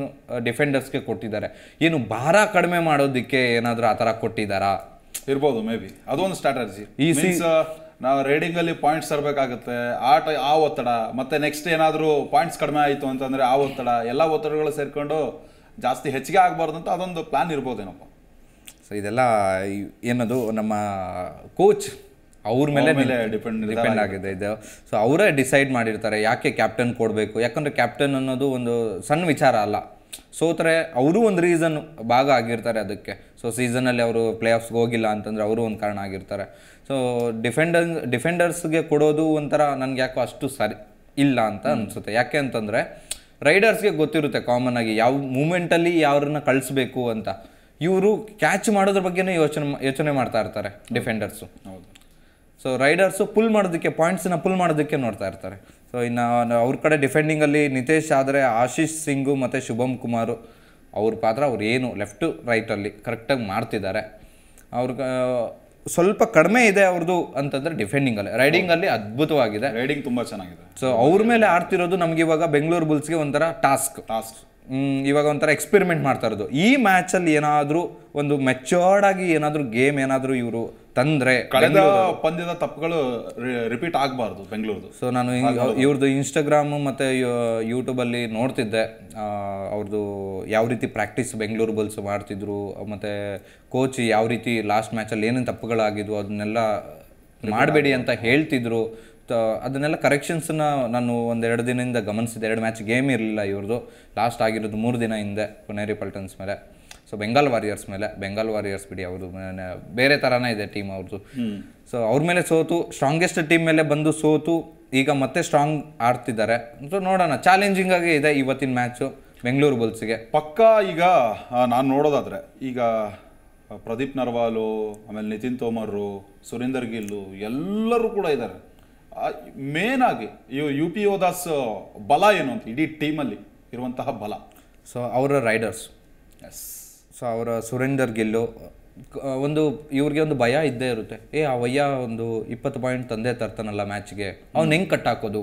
ಡಿಫೆಂಡರ್ಸ್ಗೆ ಕೊಟ್ಟಿದ್ದಾರೆ ಏನು ಭಾರ ಕಡಿಮೆ ಮಾಡೋದಕ್ಕೆ ಏನಾದರೂ ಆ ಥರ ಕೊಟ್ಟಿದ್ದಾರಾ ಇರ್ಬೋದು ಮೇ ಬಿ ಅದೊಂದು ಸ್ಟ್ರಾಟಜಿ ಈ ಸೀಸ ನಾವು ರೈಡಿಂಗ್ ಅಲ್ಲಿ ಪಾಯಿಂಟ್ಸ್ ತರಬೇಕಾಗುತ್ತೆ ಆಟ ಆ ಒತ್ತಡ ಮತ್ತೆ ನೆಕ್ಸ್ಟ್ ಏನಾದರೂ ಪಾಯಿಂಟ್ಸ್ ಕಡಿಮೆ ಆಯಿತು ಅಂತಂದ್ರೆ ಆ ಒತ್ತಡ ಎಲ್ಲ ಒತ್ತಡಗಳು ಸೇರ್ಕೊಂಡು ಜಾಸ್ತಿ ಹೆಚ್ಚಿಗೆ ಆಗಬಾರ್ದು ಅಂತ ಅದೊಂದು ಪ್ಲಾನ್ ಇರ್ಬೋದೇನಪ್ಪ ಸೊ ಇದೆಲ್ಲ ಏನದು ನಮ್ಮ ಕೋಚ್ ಅವ್ರ ಮೇಲೆ ಡಿಪೆಂಡ್ ಆಗಿದೆ ಇದು ಸೊ ಅವರೇ ಡಿಸೈಡ್ ಮಾಡಿರ್ತಾರೆ ಯಾಕೆ ಕ್ಯಾಪ್ಟನ್ ಕೊಡಬೇಕು ಯಾಕಂದರೆ ಕ್ಯಾಪ್ಟನ್ ಅನ್ನೋದು ಒಂದು ಸಣ್ಣ ವಿಚಾರ ಅಲ್ಲ ಸೋತ್ರೆ ಅವರು ಒಂದು ರೀಸನ್ ಭಾಗ ಆಗಿರ್ತಾರೆ ಅದಕ್ಕೆ ಸೊ ಸೀಸನಲ್ಲಿ ಅವರು ಪ್ಲೇ ಆಫ್ಸ್ಗೆ ಹೋಗಿಲ್ಲ ಅಂತಂದರೆ ಅವರು ಒಂದು ಕಾರಣ ಆಗಿರ್ತಾರೆ ಸೊ ಡಿಫೆಂಡರ್ ಡಿಫೆಂಡರ್ಸ್ಗೆ ಕೊಡೋದು ಒಂಥರ ನನಗೆ ಯಾಕೋ ಅಷ್ಟು ಸರಿ ಇಲ್ಲ ಅಂತ ಅನಿಸುತ್ತೆ ಯಾಕೆ ಅಂತಂದರೆ ರೈಡರ್ಸ್ಗೆ ಗೊತ್ತಿರುತ್ತೆ ಕಾಮನ್ ಆಗಿ ಯಾವ ಮೂಮೆಂಟಲ್ಲಿ ಯಾರನ್ನ ಕಳಿಸ್ಬೇಕು ಅಂತ ಇವರು ಕ್ಯಾಚ್ ಮಾಡೋದ್ರ ಬಗ್ಗೆನೇ ಯೋಚನೆ ಯೋಚನೆ ಮಾಡ್ತಾ ಇರ್ತಾರೆ ಡಿಫೆಂಡರ್ಸು ಹೌದು ಸೊ ರೈಡರ್ಸು ಪುಲ್ ಮಾಡೋದಕ್ಕೆ ಪಾಯಿಂಟ್ಸನ್ನ ಪುಲ್ ಮಾಡೋದಕ್ಕೆ ನೋಡ್ತಾ ಇರ್ತಾರೆ ಸೊ ಇನ್ನು ಅವ್ರ ಕಡೆ ಡಿಫೆಂಡಿಂಗಲ್ಲಿ ನಿತೇಶ್ ಆದರೆ ಆಶೀಶ್ ಸಿಂಗು ಮತ್ತು ಶುಭಮ್ ಕುಮಾರ್ ಅವ್ರ ಪಾತ್ರ ಅವ್ರು ಏನು ಲೆಫ್ಟು ರೈಟಲ್ಲಿ ಕರೆಕ್ಟಾಗಿ ಮಾಡ್ತಿದ್ದಾರೆ ಅವ್ರಿಗೆ ಸ್ವಲ್ಪ ಕಡಿಮೆ ಇದೆ ಅವ್ರದ್ದು ಅಂತಂದ್ರೆ ಡಿಫೆಂಡಿಂಗಲ್ಲಿ ರೈಡಿಂಗಲ್ಲಿ ಅದ್ಭುತವಾಗಿದೆ ರೈಡಿಂಗ್ ತುಂಬ ಚೆನ್ನಾಗಿದೆ ಸೊ ಅವ್ರ ಮೇಲೆ ಆಡ್ತಿರೋದು ನಮ್ಗೆ ಇವಾಗ ಬೆಂಗಳೂರು ಬುಲ್ಸ್ಗೆ ಒಂಥರ ಟಾಸ್ಕ್ ಟಾಸ್ಕ್ ಇವಾಗ ಒಂಥರ ಎಕ್ಸ್ಪೆರಿಮೆಂಟ್ ಮಾಡ್ತಾ ಇರೋದು ಈ ಮ್ಯಾಚಲ್ಲಿ ಏನಾದರೂ ಒಂದು ಮೆಚ್ಯೋರ್ಡಾಗಿ ಆಗಿ ಏನಾದರೂ ಗೇಮ್ ಏನಾದರೂ ಇವರು ತಂದ್ರೆ ಕಳೆದ ಪಂದ್ಯದ ತಪ್ಪುಗಳು ರಿಪೀಟ್ ಆಗಬಾರ್ದು ಬೆಂಗಳೂರು ಸೊ ನಾನು ಇವ್ರದ್ದು ಇನ್ಸ್ಟಾಗ್ರಾಮ್ ಮತ್ತೆ ಯೂಟ್ಯೂಬ್ ಅಲ್ಲಿ ನೋಡ್ತಿದ್ದೆ ಅವ್ರದ್ದು ಯಾವ ರೀತಿ ಪ್ರಾಕ್ಟೀಸ್ ಬೆಂಗಳೂರು ಬಲ್ಸ್ ಮಾಡ್ತಿದ್ರು ಮತ್ತೆ ಕೋಚ್ ಯಾವ ರೀತಿ ಲಾಸ್ಟ್ ಮ್ಯಾಚಲ್ಲಿ ಏನೇನು ತಪ್ಪುಗಳಾಗಿದ್ವು ಅದನ್ನೆಲ್ಲ ಮಾಡಬೇಡಿ ಅಂತ ಹೇಳ್ತಿದ್ರು ಅದನ್ನೆಲ್ಲ ಕರೆಕ್ಷನ್ಸ್ನ ನಾನು ಒಂದೆರಡು ದಿನದಿಂದ ಗಮನಿಸಿದೆ ಎರಡು ಮ್ಯಾಚ್ ಗೇಮ್ ಇರಲಿಲ್ಲ ಇವ್ರದ್ದು ಲಾಸ್ಟ್ ಆಗಿರೋದು ಮೂರು ದಿನ ಹಿಂದೆ ಪುನೇರಿ ಪಲ್ಟನ್ಸ್ ಮೇಲೆ ಸೊ ಬೆಂಗಾಲ್ ವಾರಿಯರ್ಸ್ ಮೇಲೆ ಬೆಂಗಾಲ್ ವಾರಿಯರ್ಸ್ ಬಿಡಿ ಅವ್ರದ್ದು ಬೇರೆ ಥರನೇ ಇದೆ ಟೀಮ್ ಅವ್ರದ್ದು ಸೊ ಅವ್ರ ಮೇಲೆ ಸೋತು ಸ್ಟ್ರಾಂಗೆಸ್ಟ್ ಟೀಮ್ ಮೇಲೆ ಬಂದು ಸೋತು ಈಗ ಮತ್ತೆ ಸ್ಟ್ರಾಂಗ್ ಆಡ್ತಿದ್ದಾರೆ ಸೊ ನೋಡೋಣ ಚಾಲೆಂಜಿಂಗ್ ಆಗಿ ಇದೆ ಇವತ್ತಿನ ಮ್ಯಾಚು ಬೆಂಗಳೂರು ಬುಲ್ಸ್ಗೆ ಪಕ್ಕಾ ಈಗ ನಾನು ನೋಡೋದಾದರೆ ಈಗ ಪ್ರದೀಪ್ ನರ್ವಾಲು ಆಮೇಲೆ ನಿತಿನ್ ತೋಮರು ಸುರೇಂದರ್ ಗಿಲ್ಲು ಎಲ್ಲರೂ ಕೂಡ ಇದ್ದಾರೆ ಮೇನ್ ಆಗಿ ಇವು ಯು ಪಿ ದಾಸ್ ಬಲ ಏನು ಅಂತ ಇಡೀ ಟೀಮಲ್ಲಿ ಇರುವಂತಹ ಬಲ ಸೊ ಅವರ ರೈಡರ್ಸ್ ಎಸ್ ಸೊ ಅವರ ಸುರೇಂದರ್ ಗೆಲ್ಲು ಒಂದು ಇವ್ರಿಗೆ ಒಂದು ಭಯ ಇದ್ದೇ ಇರುತ್ತೆ ಏ ಆ ವಯ್ಯ ಒಂದು ಇಪ್ಪತ್ತು ಪಾಯಿಂಟ್ ತಂದೆ ತರ್ತಾನಲ್ಲ ಮ್ಯಾಚ್ಗೆ ಅವ್ನು ಹೆಂಗೆ ಕಟ್ ಹಾಕೋದು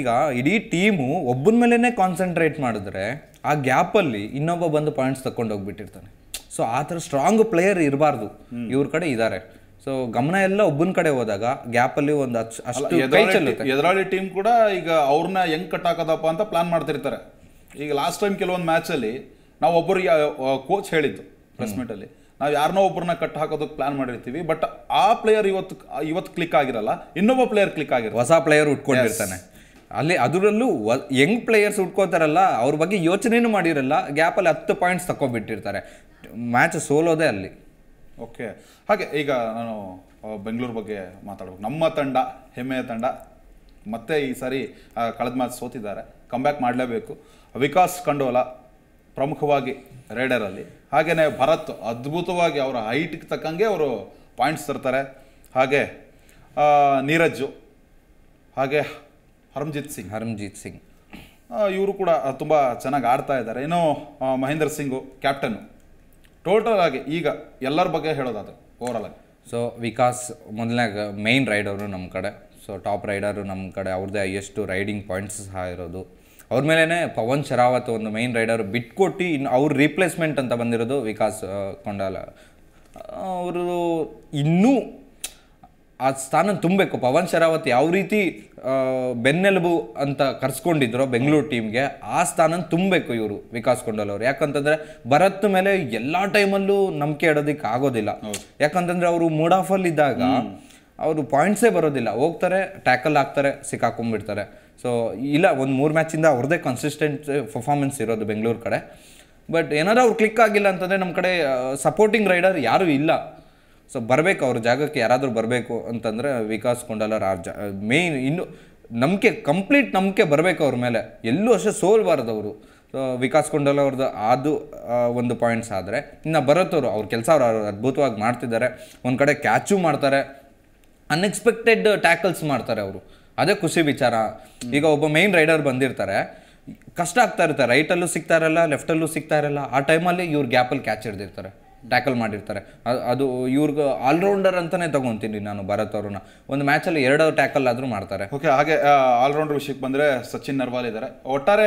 ಈಗ ಇಡೀ ಟೀಮು ಒಬ್ಬನ ಮೇಲೇ ಕಾನ್ಸಂಟ್ರೇಟ್ ಮಾಡಿದ್ರೆ ಆ ಗ್ಯಾಪಲ್ಲಿ ಇನ್ನೊಬ್ಬ ಬಂದು ಪಾಯಿಂಟ್ಸ್ ತಗೊಂಡು ಹೋಗ್ಬಿಟ್ಟಿರ್ತಾನೆ ಸೊ ಆ ಥರ ಸ್ಟ್ರಾಂಗ್ ಪ್ಲೇಯರ್ ಇರಬಾರ್ದು ಇವ್ರ ಕಡೆ ಇದ್ದಾರೆ ಸೊ ಗಮನ ಎಲ್ಲ ಒಬ್ಬನ ಕಡೆ ಹೋದಾಗ ಗ್ಯಾಪಲ್ಲಿ ಒಂದು ಅಷ್ಟು ಎದುರಾಳಿ ಟೀಮ್ ಕೂಡ ಈಗ ಅವ್ರನ್ನ ಹೆಂಗ್ ಕಟ್ ಹಾಕೋದಪ್ಪ ಅಂತ ಪ್ಲಾನ್ ಮಾಡ್ತಿರ್ತಾರೆ ಈಗ ಲಾಸ್ಟ್ ಟೈಮ್ ಕೆಲವೊಂದು ಮ್ಯಾಚಲ್ಲಿ ನಾವು ಒಬ್ಬರು ಕೋಚ್ ಹೇಳಿದ್ದು ಪ್ರೆಸ್ ಮೀಟಲ್ಲಿ ನಾವು ಯಾರನ್ನೋ ಒಬ್ಬರನ್ನ ಕಟ್ ಹಾಕೋದಕ್ಕೆ ಪ್ಲಾನ್ ಮಾಡಿರ್ತೀವಿ ಬಟ್ ಆ ಪ್ಲೇಯರ್ ಇವತ್ತು ಇವತ್ತು ಕ್ಲಿಕ್ ಆಗಿರಲ್ಲ ಇನ್ನೊಬ್ಬ ಪ್ಲೇಯರ್ ಕ್ಲಿಕ್ ಆಗಿರೋ ಹೊಸ ಪ್ಲೇಯರ್ ಉಟ್ಕೊಂಡಿರ್ತಾನೆ ಅಲ್ಲಿ ಅದರಲ್ಲೂ ಯಂಗ್ ಪ್ಲೇಯರ್ಸ್ ಉಟ್ಕೋತಾರಲ್ಲ ಅವ್ರ ಬಗ್ಗೆ ಯೋಚನೆನೂ ಮಾಡಿರಲ್ಲ ಗ್ಯಾಪಲ್ಲಿ ಹತ್ತು ಪಾಯಿಂಟ್ಸ್ ತಗೊಂಡ್ಬಿಟ್ಟಿರ್ತಾರೆ ಮ್ಯಾಚ್ ಸೋಲೋದೇ ಅಲ್ಲಿ ಓಕೆ ಹಾಗೆ ಈಗ ನಾನು ಬೆಂಗಳೂರು ಬಗ್ಗೆ ಮಾತಾಡ್ಬೇಕು ನಮ್ಮ ತಂಡ ಹೆಮ್ಮೆಯ ತಂಡ ಮತ್ತೆ ಈ ಸಾರಿ ಕಳೆದ ಮ್ಯಾಚ್ ಸೋತಿದ್ದಾರೆ ಕಮ್ಬ್ಯಾಕ್ ಮಾಡಲೇಬೇಕು ವಿಕಾಸ್ ಕಂಡೋಲ ಪ್ರಮುಖವಾಗಿ ರೈಡರಲ್ಲಿ ಹಾಗೆಯೇ ಭರತ್ ಅದ್ಭುತವಾಗಿ ಅವರ ಹೈಟ್ಗೆ ತಕ್ಕಂಗೆ ಅವರು ಪಾಯಿಂಟ್ಸ್ ತರ್ತಾರೆ ಹಾಗೆ ನೀರಜ್ಜು ಹಾಗೆ ಹರಮ್ಜಿತ್ ಸಿಂಗ್ ಹರಮ್ಜಿತ್ ಸಿಂಗ್ ಇವರು ಕೂಡ ತುಂಬ ಚೆನ್ನಾಗಿ ಆಡ್ತಾ ಇದ್ದಾರೆ ಏನೋ ಮಹೇಂದ್ರ ಸಿಂಗು ಕ್ಯಾಪ್ಟನ್ನು ಟೋಟಲ್ ಆಗಿ ಈಗ ಎಲ್ಲರ ಬಗ್ಗೆ ಹೇಳೋದಾದ್ರೆ ಓವರಾಲ್ ಆಗಿ ಸೊ ವಿಕಾಸ್ ಮೊದಲನೇ ಮೇನ್ ರೈಡರು ನಮ್ಮ ಕಡೆ ಸೊ ಟಾಪ್ ರೈಡರು ನಮ್ಮ ಕಡೆ ಅವ್ರದ್ದೇ ಎಷ್ಟು ರೈಡಿಂಗ್ ಪಾಯಿಂಟ್ಸ್ ಸಹ ಇರೋದು ಅವ್ರ ಮೇಲೇ ಪವನ್ ಶರಾವತ್ ಒಂದು ಮೈನ್ ರೈಡರ್ ಬಿಟ್ಕೊಟ್ಟು ಇನ್ನು ಅವ್ರ ರೀಪ್ಲೇಸ್ಮೆಂಟ್ ಅಂತ ಬಂದಿರೋದು ವಿಕಾಸ್ ಕೊಂಡಾಲ ಅವರು ಇನ್ನೂ ಆ ಸ್ಥಾನ ತುಂಬಬೇಕು ಪವನ್ ಶರಾವತ್ ಯಾವ ರೀತಿ ಬೆನ್ನೆಲುಬು ಅಂತ ಕರ್ಸ್ಕೊಂಡಿದ್ರು ಬೆಂಗಳೂರು ಟೀಮ್ಗೆ ಆ ಸ್ಥಾನ ತುಂಬಬೇಕು ಇವರು ವಿಕಾಸ್ ಕೊಂಡಲ್ ಅವರು ಯಾಕಂತಂದ್ರೆ ಭರತ್ ಮೇಲೆ ಎಲ್ಲ ಟೈಮಲ್ಲೂ ನಂಬಿಕೆ ಇಡೋದಕ್ಕೆ ಆಗೋದಿಲ್ಲ ಯಾಕಂತಂದ್ರೆ ಅವರು ಮೂಡ್ ಇದ್ದಾಗ ಅವರು ಪಾಯಿಂಟ್ಸೇ ಬರೋದಿಲ್ಲ ಹೋಗ್ತಾರೆ ಟ್ಯಾಕಲ್ ಹಾಕ್ತಾರೆ ಸಿಕ್ಕಾಕೊಂಡ್ಬಿಡ್ತಾರೆ ಸೊ ಇಲ್ಲ ಒಂದು ಮೂರು ಮ್ಯಾಚಿಂದ ಅವ್ರದೇ ಕನ್ಸಿಸ್ಟೆಂಟ್ ಪರ್ಫಾರ್ಮೆನ್ಸ್ ಇರೋದು ಬೆಂಗಳೂರು ಕಡೆ ಬಟ್ ಏನಾದರೂ ಅವ್ರು ಕ್ಲಿಕ್ ಆಗಿಲ್ಲ ಅಂತಂದರೆ ನಮ್ಮ ಕಡೆ ಸಪೋರ್ಟಿಂಗ್ uh, ರೈಡರ್ ಯಾರೂ ಇಲ್ಲ ಸೊ ಬರಬೇಕು ಅವ್ರ ಜಾಗಕ್ಕೆ ಯಾರಾದರೂ ಬರಬೇಕು ಅಂತಂದರೆ ವಿಕಾಸ್ ಕೊಂಡಲ್ಲ ಆ ಜ ಮೇಯ್ನ್ uh, ಇನ್ನು ನಂಬಿಕೆ ಕಂಪ್ಲೀಟ್ ನಂಬಿಕೆ ಬರಬೇಕು ಅವ್ರ ಮೇಲೆ ಎಲ್ಲೂ ಅಷ್ಟೇ ಸೋಲ್ಬಾರ್ದು ಅವರು ಸೊ ವಿಕಾಸ್ ಕೊಂಡಲ್ಲ ಅವ್ರದ್ದು ಅದು ಒಂದು ಪಾಯಿಂಟ್ಸ್ ಆದರೆ ಇನ್ನು ಬರೋತ್ತವ್ರು ಅವ್ರ ಕೆಲಸ ಅವ್ರು ಅದ್ಭುತವಾಗಿ ಮಾಡ್ತಿದ್ದಾರೆ ಒಂದು ಕಡೆ ಕ್ಯಾಚು ಮಾಡ್ತಾರೆ ಅನ್ಎಕ್ಸ್ಪೆಕ್ಟೆಡ್ ಟ್ಯಾಕಲ್ಸ್ ಮಾಡ್ತಾರೆ ಅವರು ಅದೇ ಖುಷಿ ವಿಚಾರ ಈಗ ಒಬ್ಬ ಮೈನ್ ರೈಡರ್ ಬಂದಿರ್ತಾರೆ ಕಷ್ಟ ಆಗ್ತಾ ಇರುತ್ತೆ ರೈಟಲ್ಲೂ ಸಿಗ್ತಾ ಇರಲ್ಲ ಲೆಫ್ಟಲ್ಲೂ ಸಿಗ್ತಾ ಇರಲ್ಲ ಆ ಟೈಮಲ್ಲಿ ಇವ್ರು ಗ್ಯಾಪಲ್ಲಿ ಕ್ಯಾಚ್ ಹಿಡ್ದಿರ್ತಾರೆ ಟ್ಯಾಕಲ್ ಮಾಡಿರ್ತಾರೆ ಅದು ಇವ್ರಿಗೆ ಆಲ್ರೌಂಡರ್ ಅಂತಾನೆ ತಗೊಂತೀನಿ ನಾನು ಭರತ್ ಅವ್ರನ್ನ ಒಂದು ಮ್ಯಾಚಲ್ಲಿ ಎರಡು ಟ್ಯಾಕಲ್ ಆದರೂ ಮಾಡ್ತಾರೆ ಓಕೆ ಹಾಗೆ ಆಲ್ರೌಂಡರ್ ವಿಷಯಕ್ಕೆ ಬಂದರೆ ಸಚಿನ್ ನರ್ವಾಲ್ ಇದ್ದಾರೆ ಒಟ್ಟಾರೆ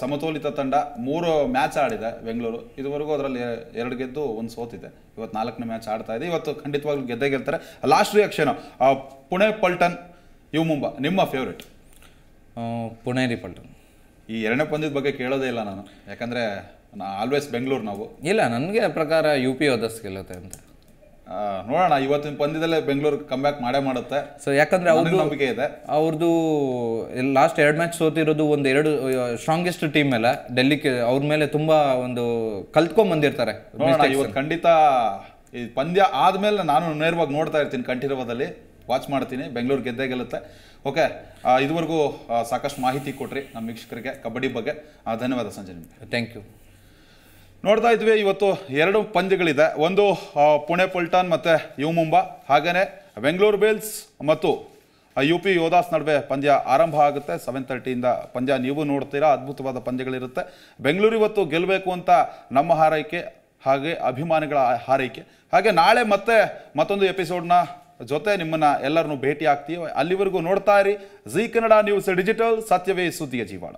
ಸಮತೋಲಿತ ತಂಡ ಮೂರು ಮ್ಯಾಚ್ ಆಡಿದೆ ಬೆಂಗಳೂರು ಇದುವರೆಗೂ ಅದರಲ್ಲಿ ಎರಡು ಗೆದ್ದು ಒಂದು ಸೋತಿದೆ ಇವತ್ತು ನಾಲ್ಕನೇ ಮ್ಯಾಚ್ ಆಡ್ತಾ ಇದೆ ಇವತ್ತು ಖಂಡಿತವಾಗ್ಲೂ ಗೆದ್ದೇ ಗೆಲ್ತಾರೆ ಲಾಸ್ಟ್ ರಿಯಾಕ್ಷನ್ ಪುಣೆ ಪಲ್ಟನ್ ಇವು ಮುಂಬಾ ನಿಮ್ಮ ಫೇವ್ರೆಟ್ ಪುಣೇರಿ ಪಲ್ಟನ್ ಈ ಎರಡನೇ ಪಂದ್ಯದ ಬಗ್ಗೆ ಕೇಳೋದೇ ಇಲ್ಲ ನಾನು ಯಾಕಂದರೆ ಆಲ್ವೇಸ್ ಬೆಂಗಳೂರು ನಾವು ಇಲ್ಲ ನನಗೆ ಪ್ರಕಾರ ಯು ಪಿ ಓದಸ್ ಗೆಲ್ಲುತ್ತೆ ಅಂತ ನೋಡೋಣ ಇವತ್ತಿನ ಪಂದ್ಯದಲ್ಲೇ ಬೆಂಗಳೂರು ಕಮ್ ಬ್ಯಾಕ್ ಮಾಡೇ ಮಾಡುತ್ತೆ ಸೊ ಯಾಕಂದ್ರೆ ಅವ್ರಿಗೆ ನಂಬಿಕೆ ಇದೆ ಅವ್ರದ್ದು ಲಾಸ್ಟ್ ಎರಡು ಮ್ಯಾಚ್ ಸೋತಿರೋದು ಒಂದು ಎರಡು ಸ್ಟ್ರಾಂಗೆಸ್ಟ್ ಟೀಮ್ ಎಲ್ಲ ಡೆಲ್ಲಿ ಅವ್ರ ಮೇಲೆ ತುಂಬಾ ಒಂದು ಕಲ್ತ್ಕೊಂಡ್ ಬಂದಿರ್ತಾರೆ ಇವತ್ತು ಖಂಡಿತ ಈ ಪಂದ್ಯ ಆದ್ಮೇಲೆ ನಾನು ನೇರವಾಗಿ ನೋಡ್ತಾ ಇರ್ತೀನಿ ಕಂಠೀರವದಲ್ಲಿ ವಾಚ್ ಮಾಡ್ತೀನಿ ಬೆಂಗಳೂರು ಗೆದ್ದೇ ಗೆಲ್ಲುತ್ತೆ ಓಕೆ ಇದುವರೆಗೂ ಸಾಕಷ್ಟು ಮಾಹಿತಿ ಕೊಟ್ರಿ ನಮ್ಮ ವೀಕ್ಷಕರಿಗೆ ಕಬಡ್ಡಿ ಬಗ್ಗೆ ಧನ್ಯವಾದ ಸಂಜೆ ನಿಮಗೆ ಥ್ಯಾಂಕ್ ಯು ನೋಡ್ತಾ ಇದ್ವಿ ಇವತ್ತು ಎರಡು ಪಂದ್ಯಗಳಿದೆ ಒಂದು ಪುಣೆ ಪುಲ್ಟನ್ ಮತ್ತು ಯು ಮುಂಬಾ ಹಾಗೆಯೇ ಬೆಂಗಳೂರು ಬೇಲ್ಸ್ ಮತ್ತು ಯು ಪಿ ಯೋಧಾಸ್ ನಡುವೆ ಪಂದ್ಯ ಆರಂಭ ಆಗುತ್ತೆ ಸೆವೆನ್ ತರ್ಟಿಯಿಂದ ಪಂದ್ಯ ನೀವು ನೋಡ್ತೀರಾ ಅದ್ಭುತವಾದ ಪಂದ್ಯಗಳಿರುತ್ತೆ ಬೆಂಗಳೂರು ಇವತ್ತು ಗೆಲ್ಲಬೇಕು ಅಂತ ನಮ್ಮ ಹಾರೈಕೆ ಹಾಗೆ ಅಭಿಮಾನಿಗಳ ಹಾರೈಕೆ ಹಾಗೆ ನಾಳೆ ಮತ್ತೆ ಮತ್ತೊಂದು ಎಪಿಸೋಡ್ನ ಜೊತೆ ನಿಮ್ಮನ್ನ ಎಲ್ಲರನ್ನೂ ಭೇಟಿ ಆಗ್ತೀವಿ ಅಲ್ಲಿವರೆಗೂ ನೋಡ್ತಾ ಇರಿ ಜೀ ಕನ್ನಡ ನ್ಯೂಸ್ ಡಿಜಿಟಲ್ ಸತ್ಯವೇ ಸುದ್ದಿಯ ಜೀವಾಳ